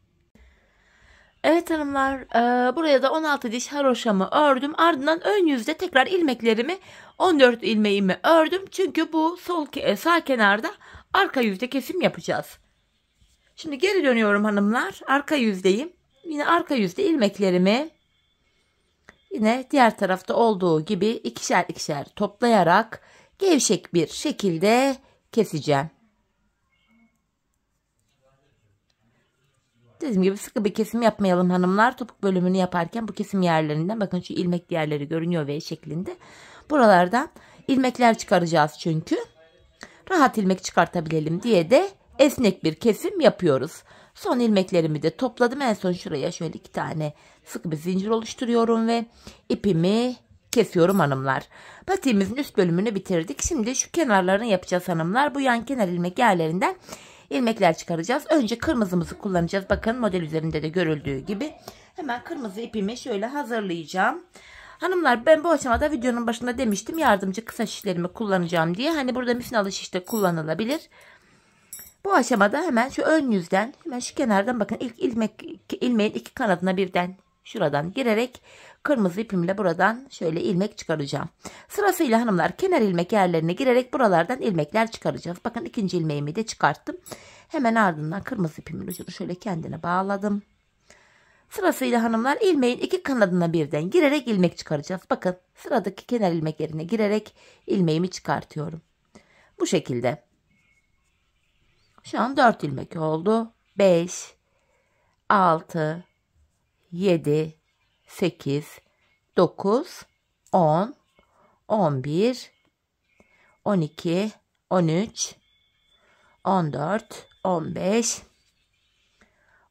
Evet hanımlar e, buraya da 16 diş haroşamı ördüm ardından ön yüzde tekrar ilmeklerimi 14 ilmeğimi ördüm çünkü bu sol e, sağ kenarda Arka yüzde kesim yapacağız. Şimdi geri dönüyorum hanımlar. Arka yüzdeyim. Yine arka yüzde ilmeklerimi yine diğer tarafta olduğu gibi ikişer ikişer toplayarak gevşek bir şekilde keseceğim. Dediğim gibi sıkı bir kesim yapmayalım hanımlar. Topuk bölümünü yaparken bu kesim yerlerinden bakın şu ilmek yerleri görünüyor V şeklinde. Buralardan ilmekler çıkaracağız çünkü rahat ilmek çıkartabilelim diye de esnek bir kesim yapıyoruz. Son ilmeklerimi de topladım. En son şuraya şöyle iki tane sıkı bir zincir oluşturuyorum ve ipimi kesiyorum hanımlar. Patiğimizin üst bölümünü bitirdik. Şimdi şu kenarlarını yapacağız hanımlar. Bu yan kenar ilmek yerlerinden ilmekler çıkaracağız. Önce kırmızımızı kullanacağız. Bakın model üzerinde de görüldüğü gibi. Hemen kırmızı ipimi şöyle hazırlayacağım. Hanımlar ben bu aşamada videonun başında demiştim yardımcı kısa şişlerimi kullanacağım diye. Hani burada müfnalı şiş de kullanılabilir. Bu aşamada hemen şu ön yüzden hemen şu kenardan bakın ilk ilmek, ilmeğin iki kanadına birden şuradan girerek kırmızı ipimle buradan şöyle ilmek çıkaracağım. Sırasıyla hanımlar kenar ilmek yerlerine girerek buralardan ilmekler çıkaracağız. Bakın ikinci ilmeğimi de çıkarttım. Hemen ardından kırmızı ipimin ucunu şöyle kendine bağladım. Sırasıyla hanımlar ilmeğin iki kanadına birden girerek ilmek çıkaracağız. Bakın sıradaki kenar ilmek yerine girerek ilmeğimi çıkartıyorum. Bu şekilde. Şu an 4 ilmek oldu. 5, 6, 7, 8, 9, 10, 11, 12, 13, 14, 15,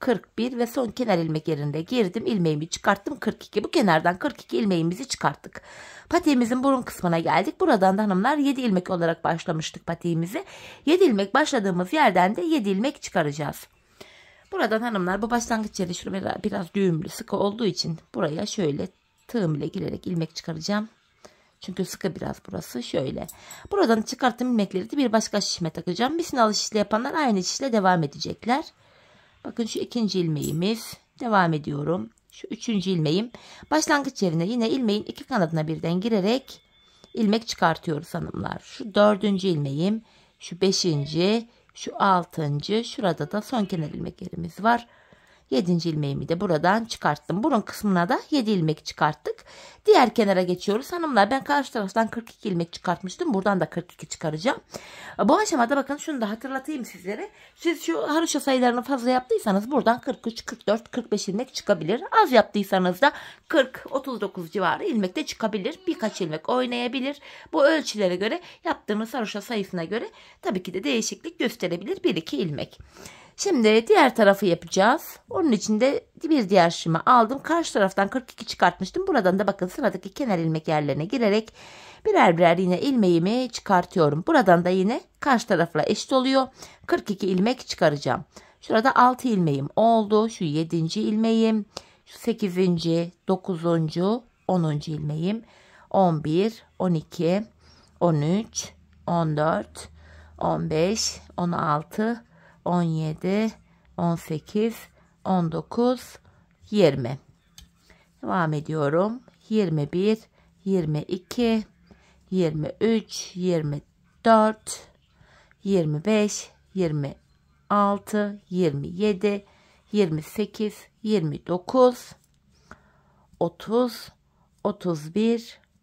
41 ve son kenar ilmek yerinde girdim. ilmeğimi çıkarttım 42. Bu kenardan 42 ilmeğimizi çıkarttık. Patiğimizin burun kısmına geldik. Buradan da hanımlar 7 ilmek olarak başlamıştık patiğimizi. 7 ilmek başladığımız yerden de 7 ilmek çıkaracağız. Buradan hanımlar bu başlangıç yeri şurada biraz düğümlü sıkı olduğu için buraya şöyle tığım ile girerek ilmek çıkaracağım. Çünkü sıkı biraz burası şöyle. Buradan çıkarttığım ilmekleri de bir başka şişime takacağım. Bir sinalı şişle yapanlar aynı şişle devam edecekler. Bakın şu ikinci ilmeğimiz. Devam ediyorum. Şu üçüncü ilmeğim. Başlangıç yerine yine ilmeğin iki kanadına birden girerek ilmek çıkartıyoruz hanımlar. Şu dördüncü ilmeğim. Şu beşinci. Şu altıncı. Şurada da son kenar ilmek yerimiz var. 7. ilmeğimi de buradan çıkarttım. Burun kısmına da 7 ilmek çıkarttık. Diğer kenara geçiyoruz. Hanımlar ben karşı taraftan 42 ilmek çıkartmıştım. Buradan da 42 çıkaracağım. Bu aşamada bakın şunu da hatırlatayım sizlere. Siz şu haroşa sayılarını fazla yaptıysanız buradan 43, 44, 45 ilmek çıkabilir. Az yaptıysanız da 40, 39 civarı ilmek de çıkabilir. Birkaç ilmek oynayabilir. Bu ölçülere göre yaptığımız haroşa sayısına göre tabii ki de değişiklik gösterebilir. 1-2 ilmek. Şimdi diğer tarafı yapacağız. Onun için de bir diğer şıma aldım. Karşı taraftan 42 çıkartmıştım. Buradan da bakın sıradaki kenar ilmek yerlerine girerek birer birer yine ilmeğimi çıkartıyorum. Buradan da yine karşı tarafla eşit oluyor. 42 ilmek çıkaracağım. Şurada 6 ilmeğim oldu. Şu 7. ilmeğim. Şu 8. 9. 10. ilmeğim. 11, 12, 13, 14, 15, 16, 17, 18, 19, 20. Devam ediyorum. 21, 22, 23, 24, 25, 26, 27, 28, 29, 30, 31, 32,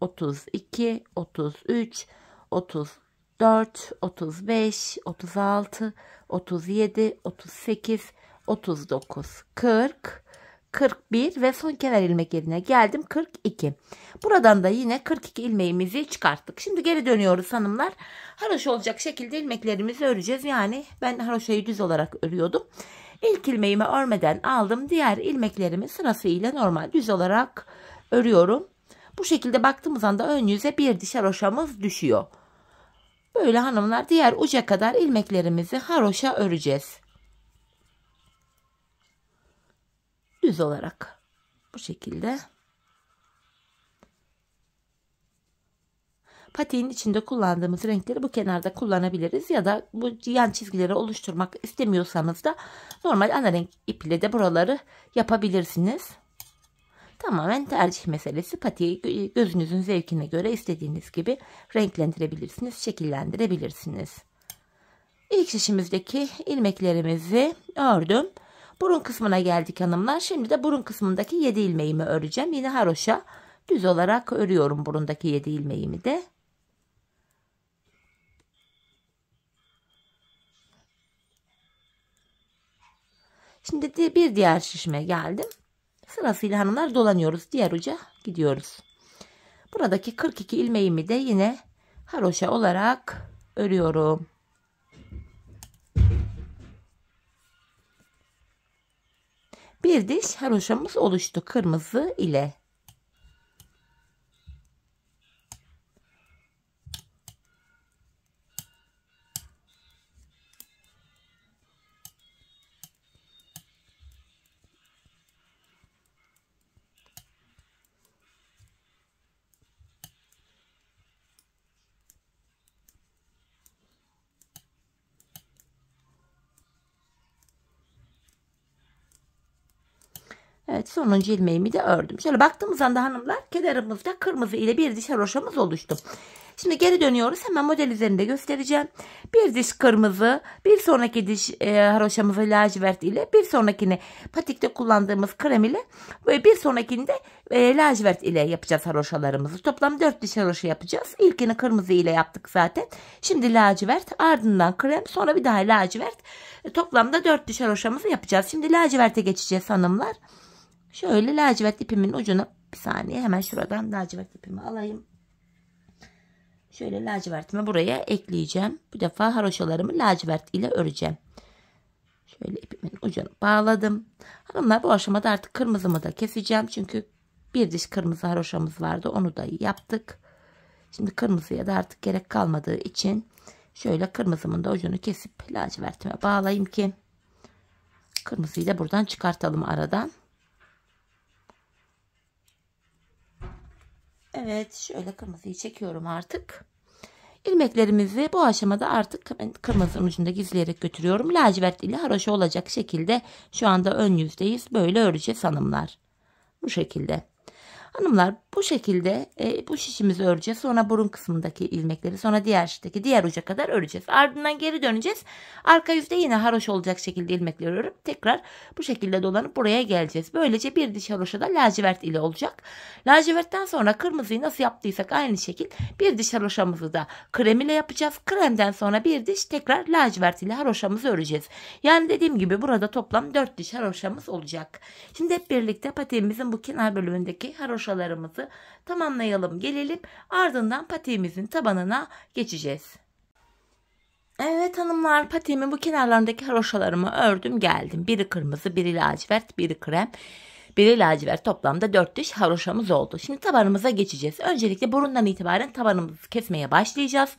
33, 34, 4, 35, 36, 37, 38, 39, 40, 41 ve son kenar ilmek yerine geldim 42. Buradan da yine 42 ilmeğimizi çıkarttık. Şimdi geri dönüyoruz hanımlar. Haroş olacak şekilde ilmeklerimizi öreceğiz. Yani ben haroşayı düz olarak örüyordum. İlk ilmeğimi örmeden aldım. Diğer ilmeklerimi sırasıyla normal düz olarak örüyorum. Bu şekilde baktığımız anda ön yüze bir diş haroşamız düşüyor. Böyle hanımlar diğer uca kadar ilmeklerimizi haroşa öreceğiz. Düz olarak bu şekilde. Patiğin içinde kullandığımız renkleri bu kenarda kullanabiliriz ya da bu yan çizgileri oluşturmak istemiyorsanız da normal ana renk iple de buraları yapabilirsiniz. Tamamen tercih meselesi. Patiyi gözünüzün zevkine göre istediğiniz gibi renklendirebilirsiniz, şekillendirebilirsiniz. İlk şişimizdeki ilmeklerimizi ördüm. Burun kısmına geldik hanımlar. Şimdi de burun kısmındaki 7 ilmeğimi öreceğim. Yine haroşa düz olarak örüyorum burundaki 7 ilmeğimi de. Şimdi bir diğer şişime geldim. Sırasıyla hanımlar dolanıyoruz. Diğer uca gidiyoruz. Buradaki 42 ilmeğimi de yine haroşa olarak örüyorum. Bir diş haroşamız oluştu kırmızı ile. Evet sonuncu ilmeğimi de ördüm. Şöyle baktığımız anda hanımlar kenarımızda kırmızı ile bir diş haroşamız oluştu. Şimdi geri dönüyoruz. Hemen model üzerinde göstereceğim. Bir diş kırmızı, bir sonraki diş e, haroşamızı lacivert ile, bir sonrakini patikte kullandığımız krem ile ve bir sonrakini de e, lacivert ile yapacağız haroşalarımızı. Toplam 4 diş haroşa yapacağız. İlkini kırmızı ile yaptık zaten. Şimdi lacivert, ardından krem, sonra bir daha lacivert. E, toplamda 4 diş haroşamızı yapacağız. Şimdi laciverte geçeceğiz hanımlar. Şöyle lacivert ipimin ucunu bir saniye hemen şuradan lacivert ipimi alayım. Şöyle lacivertimi buraya ekleyeceğim. Bu defa haroşalarımı lacivert ile öreceğim. Şöyle ipimin ucunu bağladım. Hanımlar bu aşamada artık kırmızımı da keseceğim. Çünkü bir diş kırmızı haroşamız vardı. Onu da yaptık. Şimdi kırmızıya da artık gerek kalmadığı için şöyle kırmızımın da ucunu kesip lacivertime bağlayayım ki kırmızıyı da buradan çıkartalım aradan. Evet şöyle kırmızıyı çekiyorum artık. İlmeklerimizi bu aşamada artık kırmızının ucunda gizleyerek götürüyorum. Lacivert ile haroşa olacak şekilde şu anda ön yüzdeyiz. Böyle öreceğiz hanımlar. Bu şekilde. Hanımlar bu şekilde e, bu şişimizi öreceğiz. Sonra burun kısmındaki ilmekleri sonra diğer şişteki diğer uca kadar öreceğiz. Ardından geri döneceğiz. Arka yüzde yine haroş olacak şekilde ilmekleri örüp tekrar bu şekilde dolanıp buraya geleceğiz. Böylece bir diş haroşa da lacivert ile olacak. Lacivertten sonra kırmızıyı nasıl yaptıysak aynı şekil bir diş haroşamızı da krem ile yapacağız. Kremden sonra bir diş tekrar lacivert ile haroşamızı öreceğiz. Yani dediğim gibi burada toplam 4 diş haroşamız olacak. Şimdi hep birlikte patiğimizin bu kenar bölümündeki haroş boşalarımızı tamamlayalım gelelim. Ardından patiğimizin tabanına geçeceğiz. Evet hanımlar patiğimin bu kenarlarındaki haroşalarımı ördüm geldim. Biri kırmızı, biri lacivert, biri krem. Biri lacivert toplamda 4 diş haroşamız oldu. Şimdi tabanımıza geçeceğiz. Öncelikle burundan itibaren tabanımızı kesmeye başlayacağız.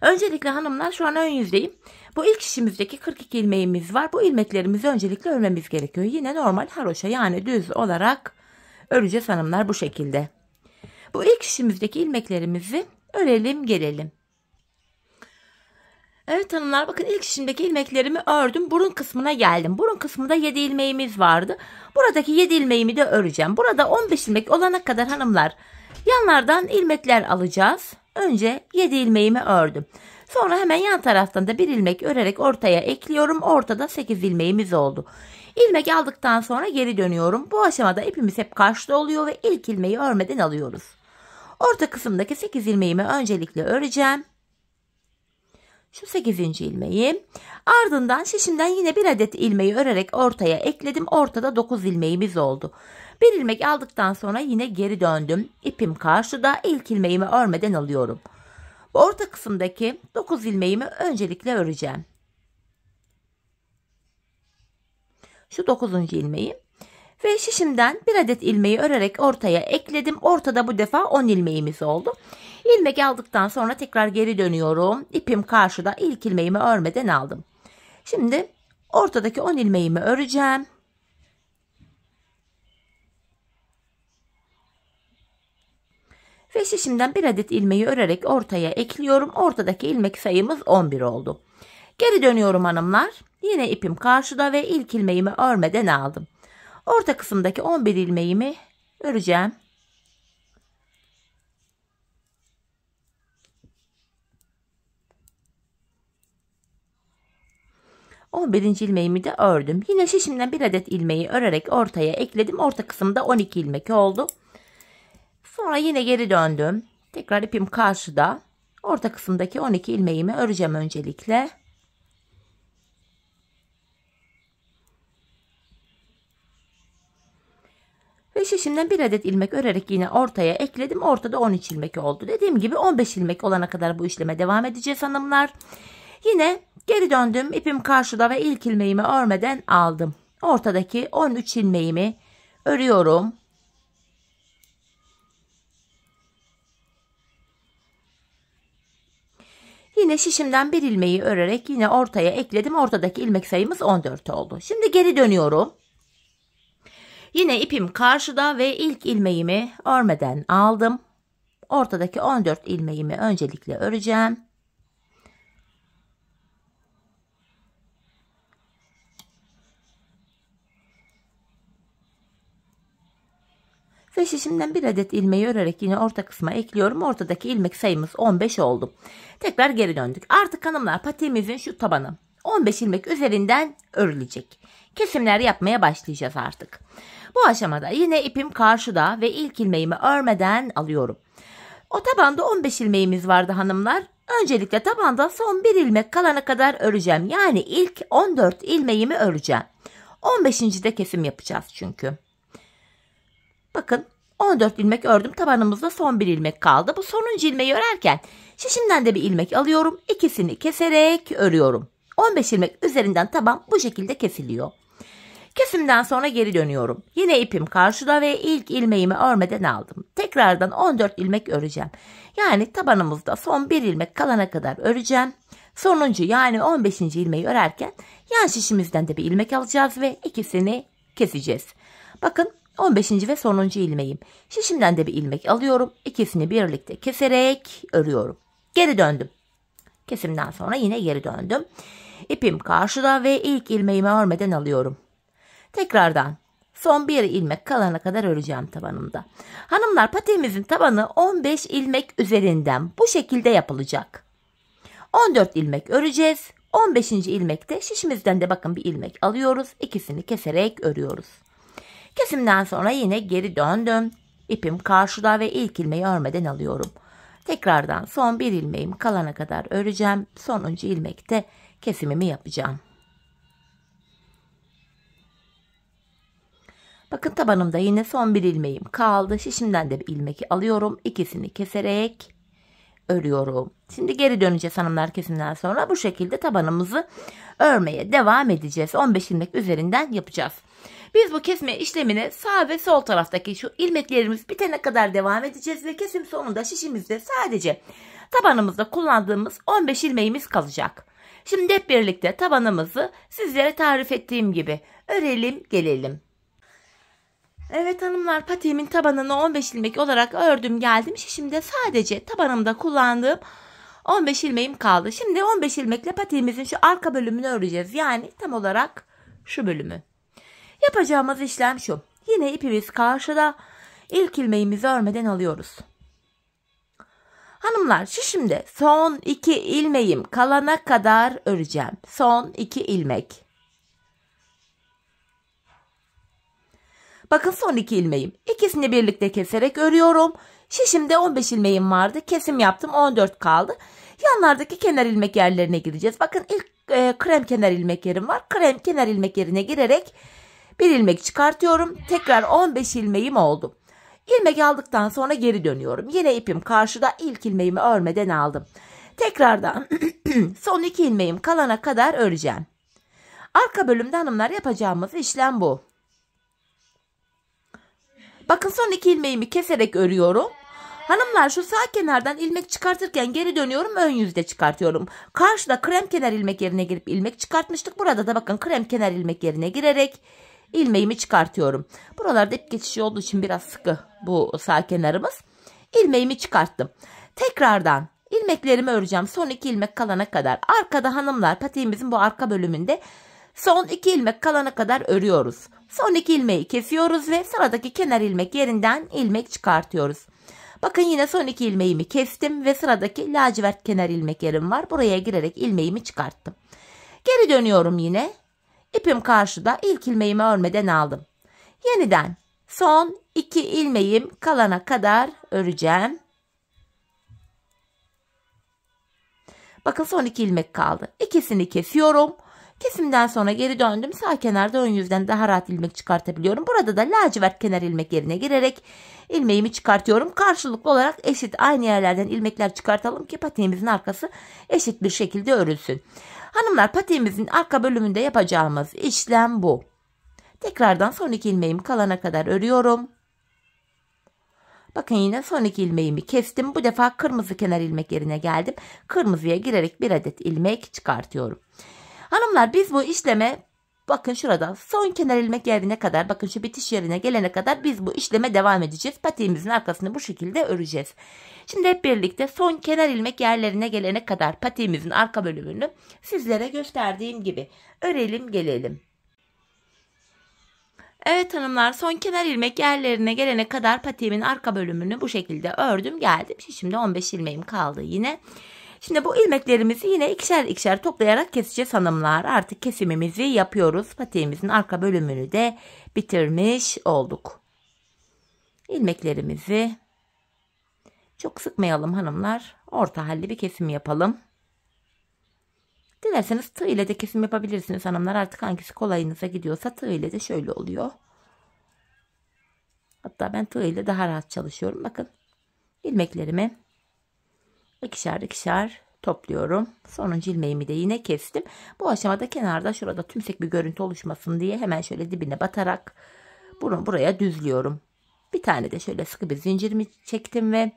Öncelikle hanımlar şu an ön yüzdeyim. Bu ilk işimizdeki 42 ilmeğimiz var. Bu ilmeklerimizi öncelikle örmemiz gerekiyor. Yine normal haroşa yani düz olarak Öreceğiz hanımlar bu şekilde. Bu ilk işimizdeki ilmeklerimizi örelim gelelim. Evet hanımlar bakın ilk işimdeki ilmeklerimi ördüm. Burun kısmına geldim. Burun kısmında 7 ilmeğimiz vardı. Buradaki 7 ilmeğimi de öreceğim. Burada 15 ilmek olana kadar hanımlar yanlardan ilmekler alacağız. Önce 7 ilmeğimi ördüm. Sonra hemen yan taraftan da bir ilmek örerek ortaya ekliyorum. Ortada 8 ilmeğimiz oldu. İlmek aldıktan sonra geri dönüyorum. Bu aşamada ipimiz hep karşıda oluyor ve ilk ilmeği örmeden alıyoruz. Orta kısımdaki 8 ilmeğimi öncelikle öreceğim. Şu 8. ilmeği. Ardından şişimden yine bir adet ilmeği örerek ortaya ekledim. Ortada 9 ilmeğimiz oldu. Bir ilmek aldıktan sonra yine geri döndüm. İpim karşıda ilk ilmeğimi örmeden alıyorum. Orta kısımdaki 9 ilmeğimi öncelikle öreceğim. Şu 9. ilmeği. Ve şişimden bir adet ilmeği örerek ortaya ekledim. Ortada bu defa 10 ilmeğimiz oldu. İlmek aldıktan sonra tekrar geri dönüyorum. İpim karşıda ilk ilmeğimi örmeden aldım. Şimdi ortadaki 10 ilmeğimi öreceğim. Ve şişimden bir adet ilmeği örerek ortaya ekliyorum. Ortadaki ilmek sayımız 11 oldu. Geri dönüyorum hanımlar. Yine ipim karşıda ve ilk ilmeğimi örmeden aldım. Orta kısımdaki 11 ilmeğimi öreceğim. On birinci ilmeğimi de ördüm. Yine şişimden bir adet ilmeği örerek ortaya ekledim. Orta kısımda 12 ilmek oldu. Sonra yine geri döndüm. Tekrar ipim karşıda. Orta kısımdaki 12 ilmeğimi öreceğim öncelikle. ve şişimden bir adet ilmek örerek yine ortaya ekledim. Ortada 13 ilmek oldu. Dediğim gibi 15 ilmek olana kadar bu işleme devam edeceğiz hanımlar. Yine geri döndüm. İpim karşıda ve ilk ilmeğimi örmeden aldım. Ortadaki 13 ilmeğimi örüyorum. Yine şişimden bir ilmeği örerek yine ortaya ekledim. Ortadaki ilmek sayımız 14 oldu. Şimdi geri dönüyorum. Yine ipim karşıda ve ilk ilmeğimi örmeden aldım. Ortadaki 14 ilmeğimi öncelikle öreceğim. Ve şişimden bir adet ilmeği örerek yine orta kısma ekliyorum. Ortadaki ilmek sayımız 15 oldu. Tekrar geri döndük. Artık hanımlar patiğimizin şu tabanı 15 ilmek üzerinden örülecek. Kesimler yapmaya başlayacağız artık. Bu aşamada yine ipim karşıda ve ilk ilmeğimi örmeden alıyorum. O tabanda 15 ilmeğimiz vardı hanımlar. Öncelikle tabanda son bir ilmek kalana kadar öreceğim. Yani ilk 14 ilmeğimi öreceğim. 15. de kesim yapacağız çünkü. Bakın 14 ilmek ördüm. Tabanımızda son bir ilmek kaldı. Bu sonuncu ilmeği örerken şişimden de bir ilmek alıyorum. İkisini keserek örüyorum. 15 ilmek üzerinden taban bu şekilde kesiliyor. Kesimden sonra geri dönüyorum. Yine ipim karşıda ve ilk ilmeğimi örmeden aldım. Tekrardan 14 ilmek öreceğim. Yani tabanımızda son bir ilmek kalana kadar öreceğim. Sonuncu yani 15. ilmeği örerken yan şişimizden de bir ilmek alacağız ve ikisini keseceğiz. Bakın 15. ve sonuncu ilmeğim. Şişimden de bir ilmek alıyorum. İkisini birlikte keserek örüyorum. Geri döndüm. Kesimden sonra yine geri döndüm. İpim karşıda ve ilk ilmeğimi örmeden alıyorum. Tekrardan son bir ilmek kalana kadar öreceğim tabanımda. Hanımlar patiğimizin tabanı 15 ilmek üzerinden bu şekilde yapılacak. 14 ilmek öreceğiz. 15. ilmekte şişimizden de bakın bir ilmek alıyoruz. ikisini keserek örüyoruz. Kesimden sonra yine geri döndüm. İpim karşıda ve ilk ilmeği örmeden alıyorum. Tekrardan son bir ilmeğim kalana kadar öreceğim. Sonuncu ilmekte kesimimi yapacağım. Bakın tabanımda yine son bir ilmeğim kaldı. Şişimden de bir ilmek alıyorum. İkisini keserek örüyorum. Şimdi geri döneceğiz hanımlar kesimden sonra. Bu şekilde tabanımızı örmeye devam edeceğiz. 15 ilmek üzerinden yapacağız. Biz bu kesme işlemini sağ ve sol taraftaki şu ilmeklerimiz bitene kadar devam edeceğiz ve kesim sonunda şişimizde sadece tabanımızda kullandığımız 15 ilmeğimiz kalacak. Şimdi hep birlikte tabanımızı sizlere tarif ettiğim gibi örelim gelelim. Evet hanımlar patiğimin tabanını 15 ilmek olarak ördüm geldim. Şimdi sadece tabanımda kullandığım 15 ilmeğim kaldı. Şimdi 15 ilmekle patiğimizin şu arka bölümünü öreceğiz. Yani tam olarak şu bölümü. Yapacağımız işlem şu. Yine ipimiz karşıda. İlk ilmeğimizi örmeden alıyoruz. Hanımlar şu şimdi son 2 ilmeğim kalana kadar öreceğim. Son 2 ilmek. Bakın son iki ilmeğim. İkisini birlikte keserek örüyorum. Şişimde 15 ilmeğim vardı. Kesim yaptım 14 kaldı. Yanlardaki kenar ilmek yerlerine gireceğiz. Bakın ilk e, krem kenar ilmek yerim var. Krem kenar ilmek yerine girerek bir ilmek çıkartıyorum. Tekrar 15 ilmeğim oldu. İlmek aldıktan sonra geri dönüyorum. Yine ipim karşıda ilk ilmeğimi örmeden aldım. Tekrardan <clears throat> son iki ilmeğim kalana kadar öreceğim. Arka bölümde hanımlar yapacağımız işlem bu. Bakın son iki ilmeğimi keserek örüyorum. Hanımlar şu sağ kenardan ilmek çıkartırken geri dönüyorum ön yüzde çıkartıyorum. Karşıda krem kenar ilmek yerine girip ilmek çıkartmıştık. Burada da bakın krem kenar ilmek yerine girerek ilmeğimi çıkartıyorum. Buralarda ip geçişi olduğu için biraz sıkı bu sağ kenarımız. İlmeğimi çıkarttım. Tekrardan ilmeklerimi öreceğim son iki ilmek kalana kadar. Arkada hanımlar patiğimizin bu arka bölümünde son iki ilmek kalana kadar örüyoruz. Sondaki ilmeği kesiyoruz ve sıradaki kenar ilmek yerinden ilmek çıkartıyoruz. Bakın yine son iki ilmeğimi kestim ve sıradaki lacivert kenar ilmek yerim var. Buraya girerek ilmeğimi çıkarttım. Geri dönüyorum yine. İpim karşıda ilk ilmeğimi örmeden aldım. Yeniden son iki ilmeğim kalana kadar öreceğim. Bakın son iki ilmek kaldı. İkisini kesiyorum. Kesimden sonra geri döndüm. Sağ kenarda ön yüzden daha rahat ilmek çıkartabiliyorum. Burada da lacivert kenar ilmek yerine girerek ilmeğimi çıkartıyorum. Karşılıklı olarak eşit aynı yerlerden ilmekler çıkartalım ki patiğimizin arkası eşit bir şekilde örülsün. Hanımlar patiğimizin arka bölümünde yapacağımız işlem bu. Tekrardan son iki ilmeğimi kalana kadar örüyorum. Bakın yine son iki ilmeğimi kestim. Bu defa kırmızı kenar ilmek yerine geldim. Kırmızıya girerek bir adet ilmek çıkartıyorum. Hanımlar biz bu işleme bakın şurada son kenar ilmek yerine kadar bakın şu bitiş yerine gelene kadar biz bu işleme devam edeceğiz. Patiğimizin arkasını bu şekilde öreceğiz. Şimdi hep birlikte son kenar ilmek yerlerine gelene kadar patiğimizin arka bölümünü sizlere gösterdiğim gibi örelim gelelim. Evet hanımlar son kenar ilmek yerlerine gelene kadar patiğimin arka bölümünü bu şekilde ördüm geldim. Şimdi 15 ilmeğim kaldı yine. Şimdi bu ilmeklerimizi yine ikişer ikişer toplayarak keseceğiz hanımlar. Artık kesimimizi yapıyoruz. Patiğimizin arka bölümünü de bitirmiş olduk. İlmeklerimizi çok sıkmayalım hanımlar. Orta halli bir kesim yapalım. Dilerseniz tığ ile de kesim yapabilirsiniz hanımlar. Artık hangisi kolayınıza gidiyorsa tığ ile de şöyle oluyor. Hatta ben tığ ile daha rahat çalışıyorum. Bakın ilmeklerimi ikişer ikişer topluyorum. Sonuncu ilmeğimi de yine kestim. Bu aşamada kenarda şurada tümsek bir görüntü oluşmasın diye hemen şöyle dibine batarak bunu buraya düzlüyorum. Bir tane de şöyle sıkı bir zincirimi çektim ve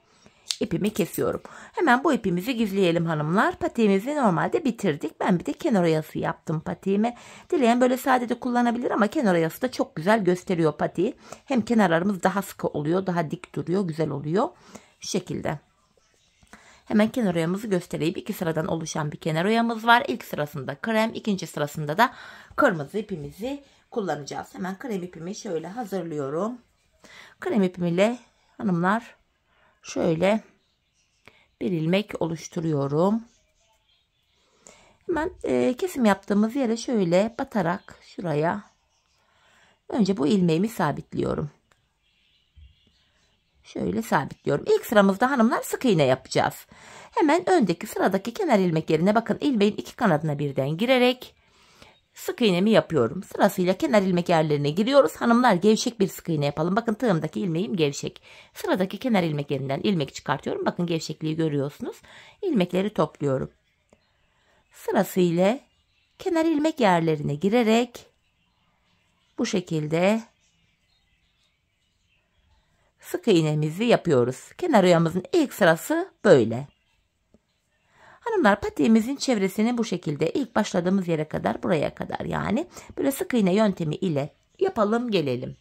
ipimi kesiyorum. Hemen bu ipimizi gizleyelim hanımlar. Patiğimizi normalde bitirdik. Ben bir de kenar oyası yaptım patiğime. Dileyen böyle sade de kullanabilir ama kenar oyası da çok güzel gösteriyor patiği. Hem kenarlarımız daha sıkı oluyor, daha dik duruyor, güzel oluyor. Şu şekilde. Hemen kenar oyamızı göstereyim. İki sıradan oluşan bir kenar oyamız var. İlk sırasında krem, ikinci sırasında da kırmızı ipimizi kullanacağız. Hemen krem ipimi şöyle hazırlıyorum. Krem ipimiyle hanımlar şöyle bir ilmek oluşturuyorum. Hemen e, kesim yaptığımız yere şöyle batarak şuraya önce bu ilmeğimi sabitliyorum. Şöyle sabitliyorum. İlk sıramızda hanımlar sık iğne yapacağız. Hemen öndeki sıradaki kenar ilmek yerine bakın ilmeğin iki kanadına birden girerek sık iğnemi yapıyorum. Sırasıyla kenar ilmek yerlerine giriyoruz. Hanımlar gevşek bir sık iğne yapalım. Bakın tığımdaki ilmeğim gevşek. Sıradaki kenar ilmek yerinden ilmek çıkartıyorum. Bakın gevşekliği görüyorsunuz. İlmekleri topluyorum. Sırasıyla kenar ilmek yerlerine girerek bu şekilde Sık iğnemizi yapıyoruz. Kenar oyamızın ilk sırası böyle. Hanımlar patiğimizin çevresini bu şekilde ilk başladığımız yere kadar buraya kadar yani böyle sık iğne yöntemi ile yapalım gelelim.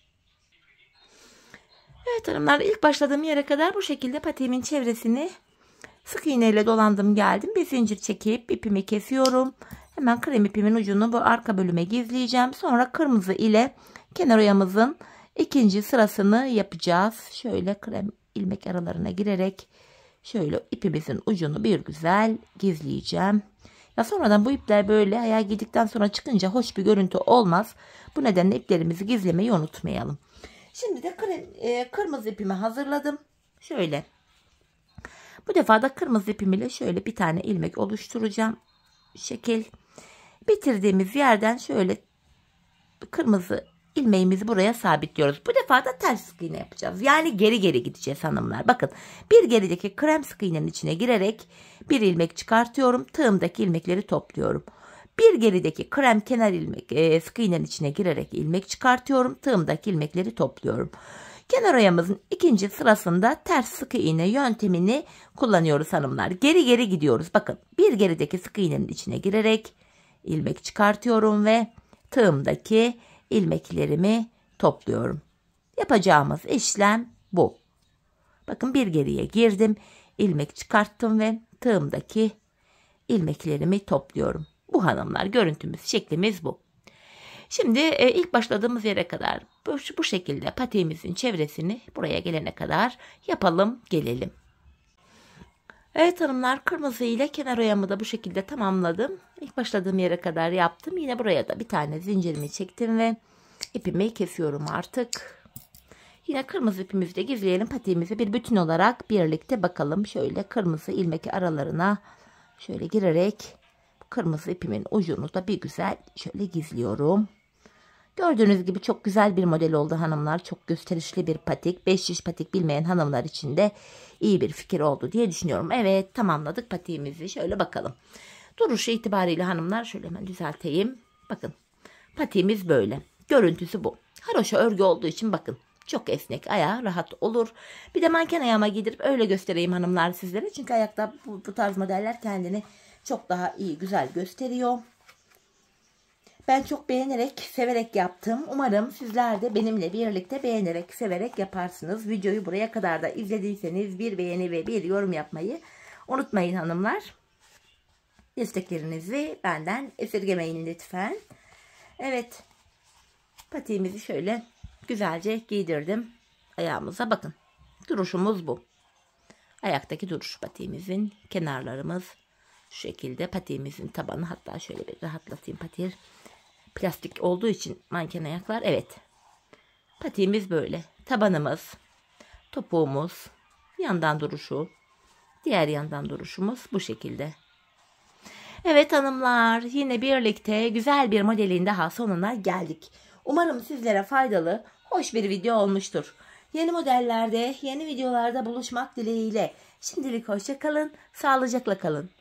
Evet hanımlar ilk başladığım yere kadar bu şekilde patiğimin çevresini sık iğneyle dolandım geldim. Bir zincir çekip ipimi kesiyorum. Hemen krem ipimin ucunu bu arka bölüme gizleyeceğim. Sonra kırmızı ile kenar oyamızın İkinci sırasını yapacağız. Şöyle krem ilmek aralarına girerek şöyle ipimizin ucunu bir güzel gizleyeceğim. Ya sonradan bu ipler böyle ayağa girdikten sonra çıkınca hoş bir görüntü olmaz. Bu nedenle iplerimizi gizlemeyi unutmayalım. Şimdi de krem, e, kırmızı ipimi hazırladım. Şöyle. Bu defa da kırmızı ipimiyle şöyle bir tane ilmek oluşturacağım. Şekil. Bitirdiğimiz yerden şöyle kırmızı ilmeğimizi buraya sabitliyoruz. Bu defa da ters sık iğne yapacağız. Yani geri geri gideceğiz hanımlar. Bakın bir gerideki krem sık iğnenin içine girerek bir ilmek çıkartıyorum. Tığımdaki ilmekleri topluyorum. Bir gerideki krem kenar ilmek e, sık iğnenin içine girerek ilmek çıkartıyorum. Tığımdaki ilmekleri topluyorum. Kenar oyamızın ikinci sırasında ters sık iğne yöntemini kullanıyoruz hanımlar. Geri geri gidiyoruz. Bakın bir gerideki sık iğnenin içine girerek ilmek çıkartıyorum ve tığımdaki ilmeklerimi topluyorum. Yapacağımız işlem bu. Bakın bir geriye girdim, ilmek çıkarttım ve tığımdaki ilmeklerimi topluyorum. Bu hanımlar görüntümüz, şeklimiz bu. Şimdi e, ilk başladığımız yere kadar bu, bu şekilde patiğimizin çevresini buraya gelene kadar yapalım, gelelim. Evet hanımlar kırmızı ile kenar oyamı da bu şekilde tamamladım. İlk başladığım yere kadar yaptım. Yine buraya da bir tane zincirimi çektim ve ipimi kesiyorum artık. Yine kırmızı ipimizi de gizleyelim. Patiğimizi bir bütün olarak birlikte bakalım. Şöyle kırmızı ilmek aralarına şöyle girerek kırmızı ipimin ucunu da bir güzel şöyle gizliyorum. Gördüğünüz gibi çok güzel bir model oldu hanımlar. Çok gösterişli bir patik. 5 şiş patik bilmeyen hanımlar için de iyi bir fikir oldu diye düşünüyorum. Evet tamamladık patiğimizi. Şöyle bakalım. Duruşu itibariyle hanımlar şöyle hemen düzelteyim. Bakın patiğimiz böyle. Görüntüsü bu. Haroşa örgü olduğu için bakın çok esnek ayağı rahat olur. Bir de manken ayağıma giydirip öyle göstereyim hanımlar sizlere. Çünkü ayakta bu, bu tarz modeller kendini çok daha iyi güzel gösteriyor. Ben çok beğenerek, severek yaptım. Umarım sizler de benimle birlikte beğenerek, severek yaparsınız. Videoyu buraya kadar da izlediyseniz bir beğeni ve bir yorum yapmayı unutmayın hanımlar. Desteklerinizi benden esirgemeyin lütfen. Evet. Patiğimizi şöyle güzelce giydirdim. Ayağımıza bakın. Duruşumuz bu. Ayaktaki duruş patiğimizin kenarlarımız şu şekilde patiğimizin tabanı hatta şöyle bir rahatlatayım patiği Plastik olduğu için manken ayaklar. Evet. Patiğimiz böyle. Tabanımız, topuğumuz, yandan duruşu, diğer yandan duruşumuz bu şekilde. Evet hanımlar yine birlikte güzel bir modelin daha sonuna geldik. Umarım sizlere faydalı, hoş bir video olmuştur. Yeni modellerde, yeni videolarda buluşmak dileğiyle. Şimdilik hoşça kalın, sağlıcakla kalın.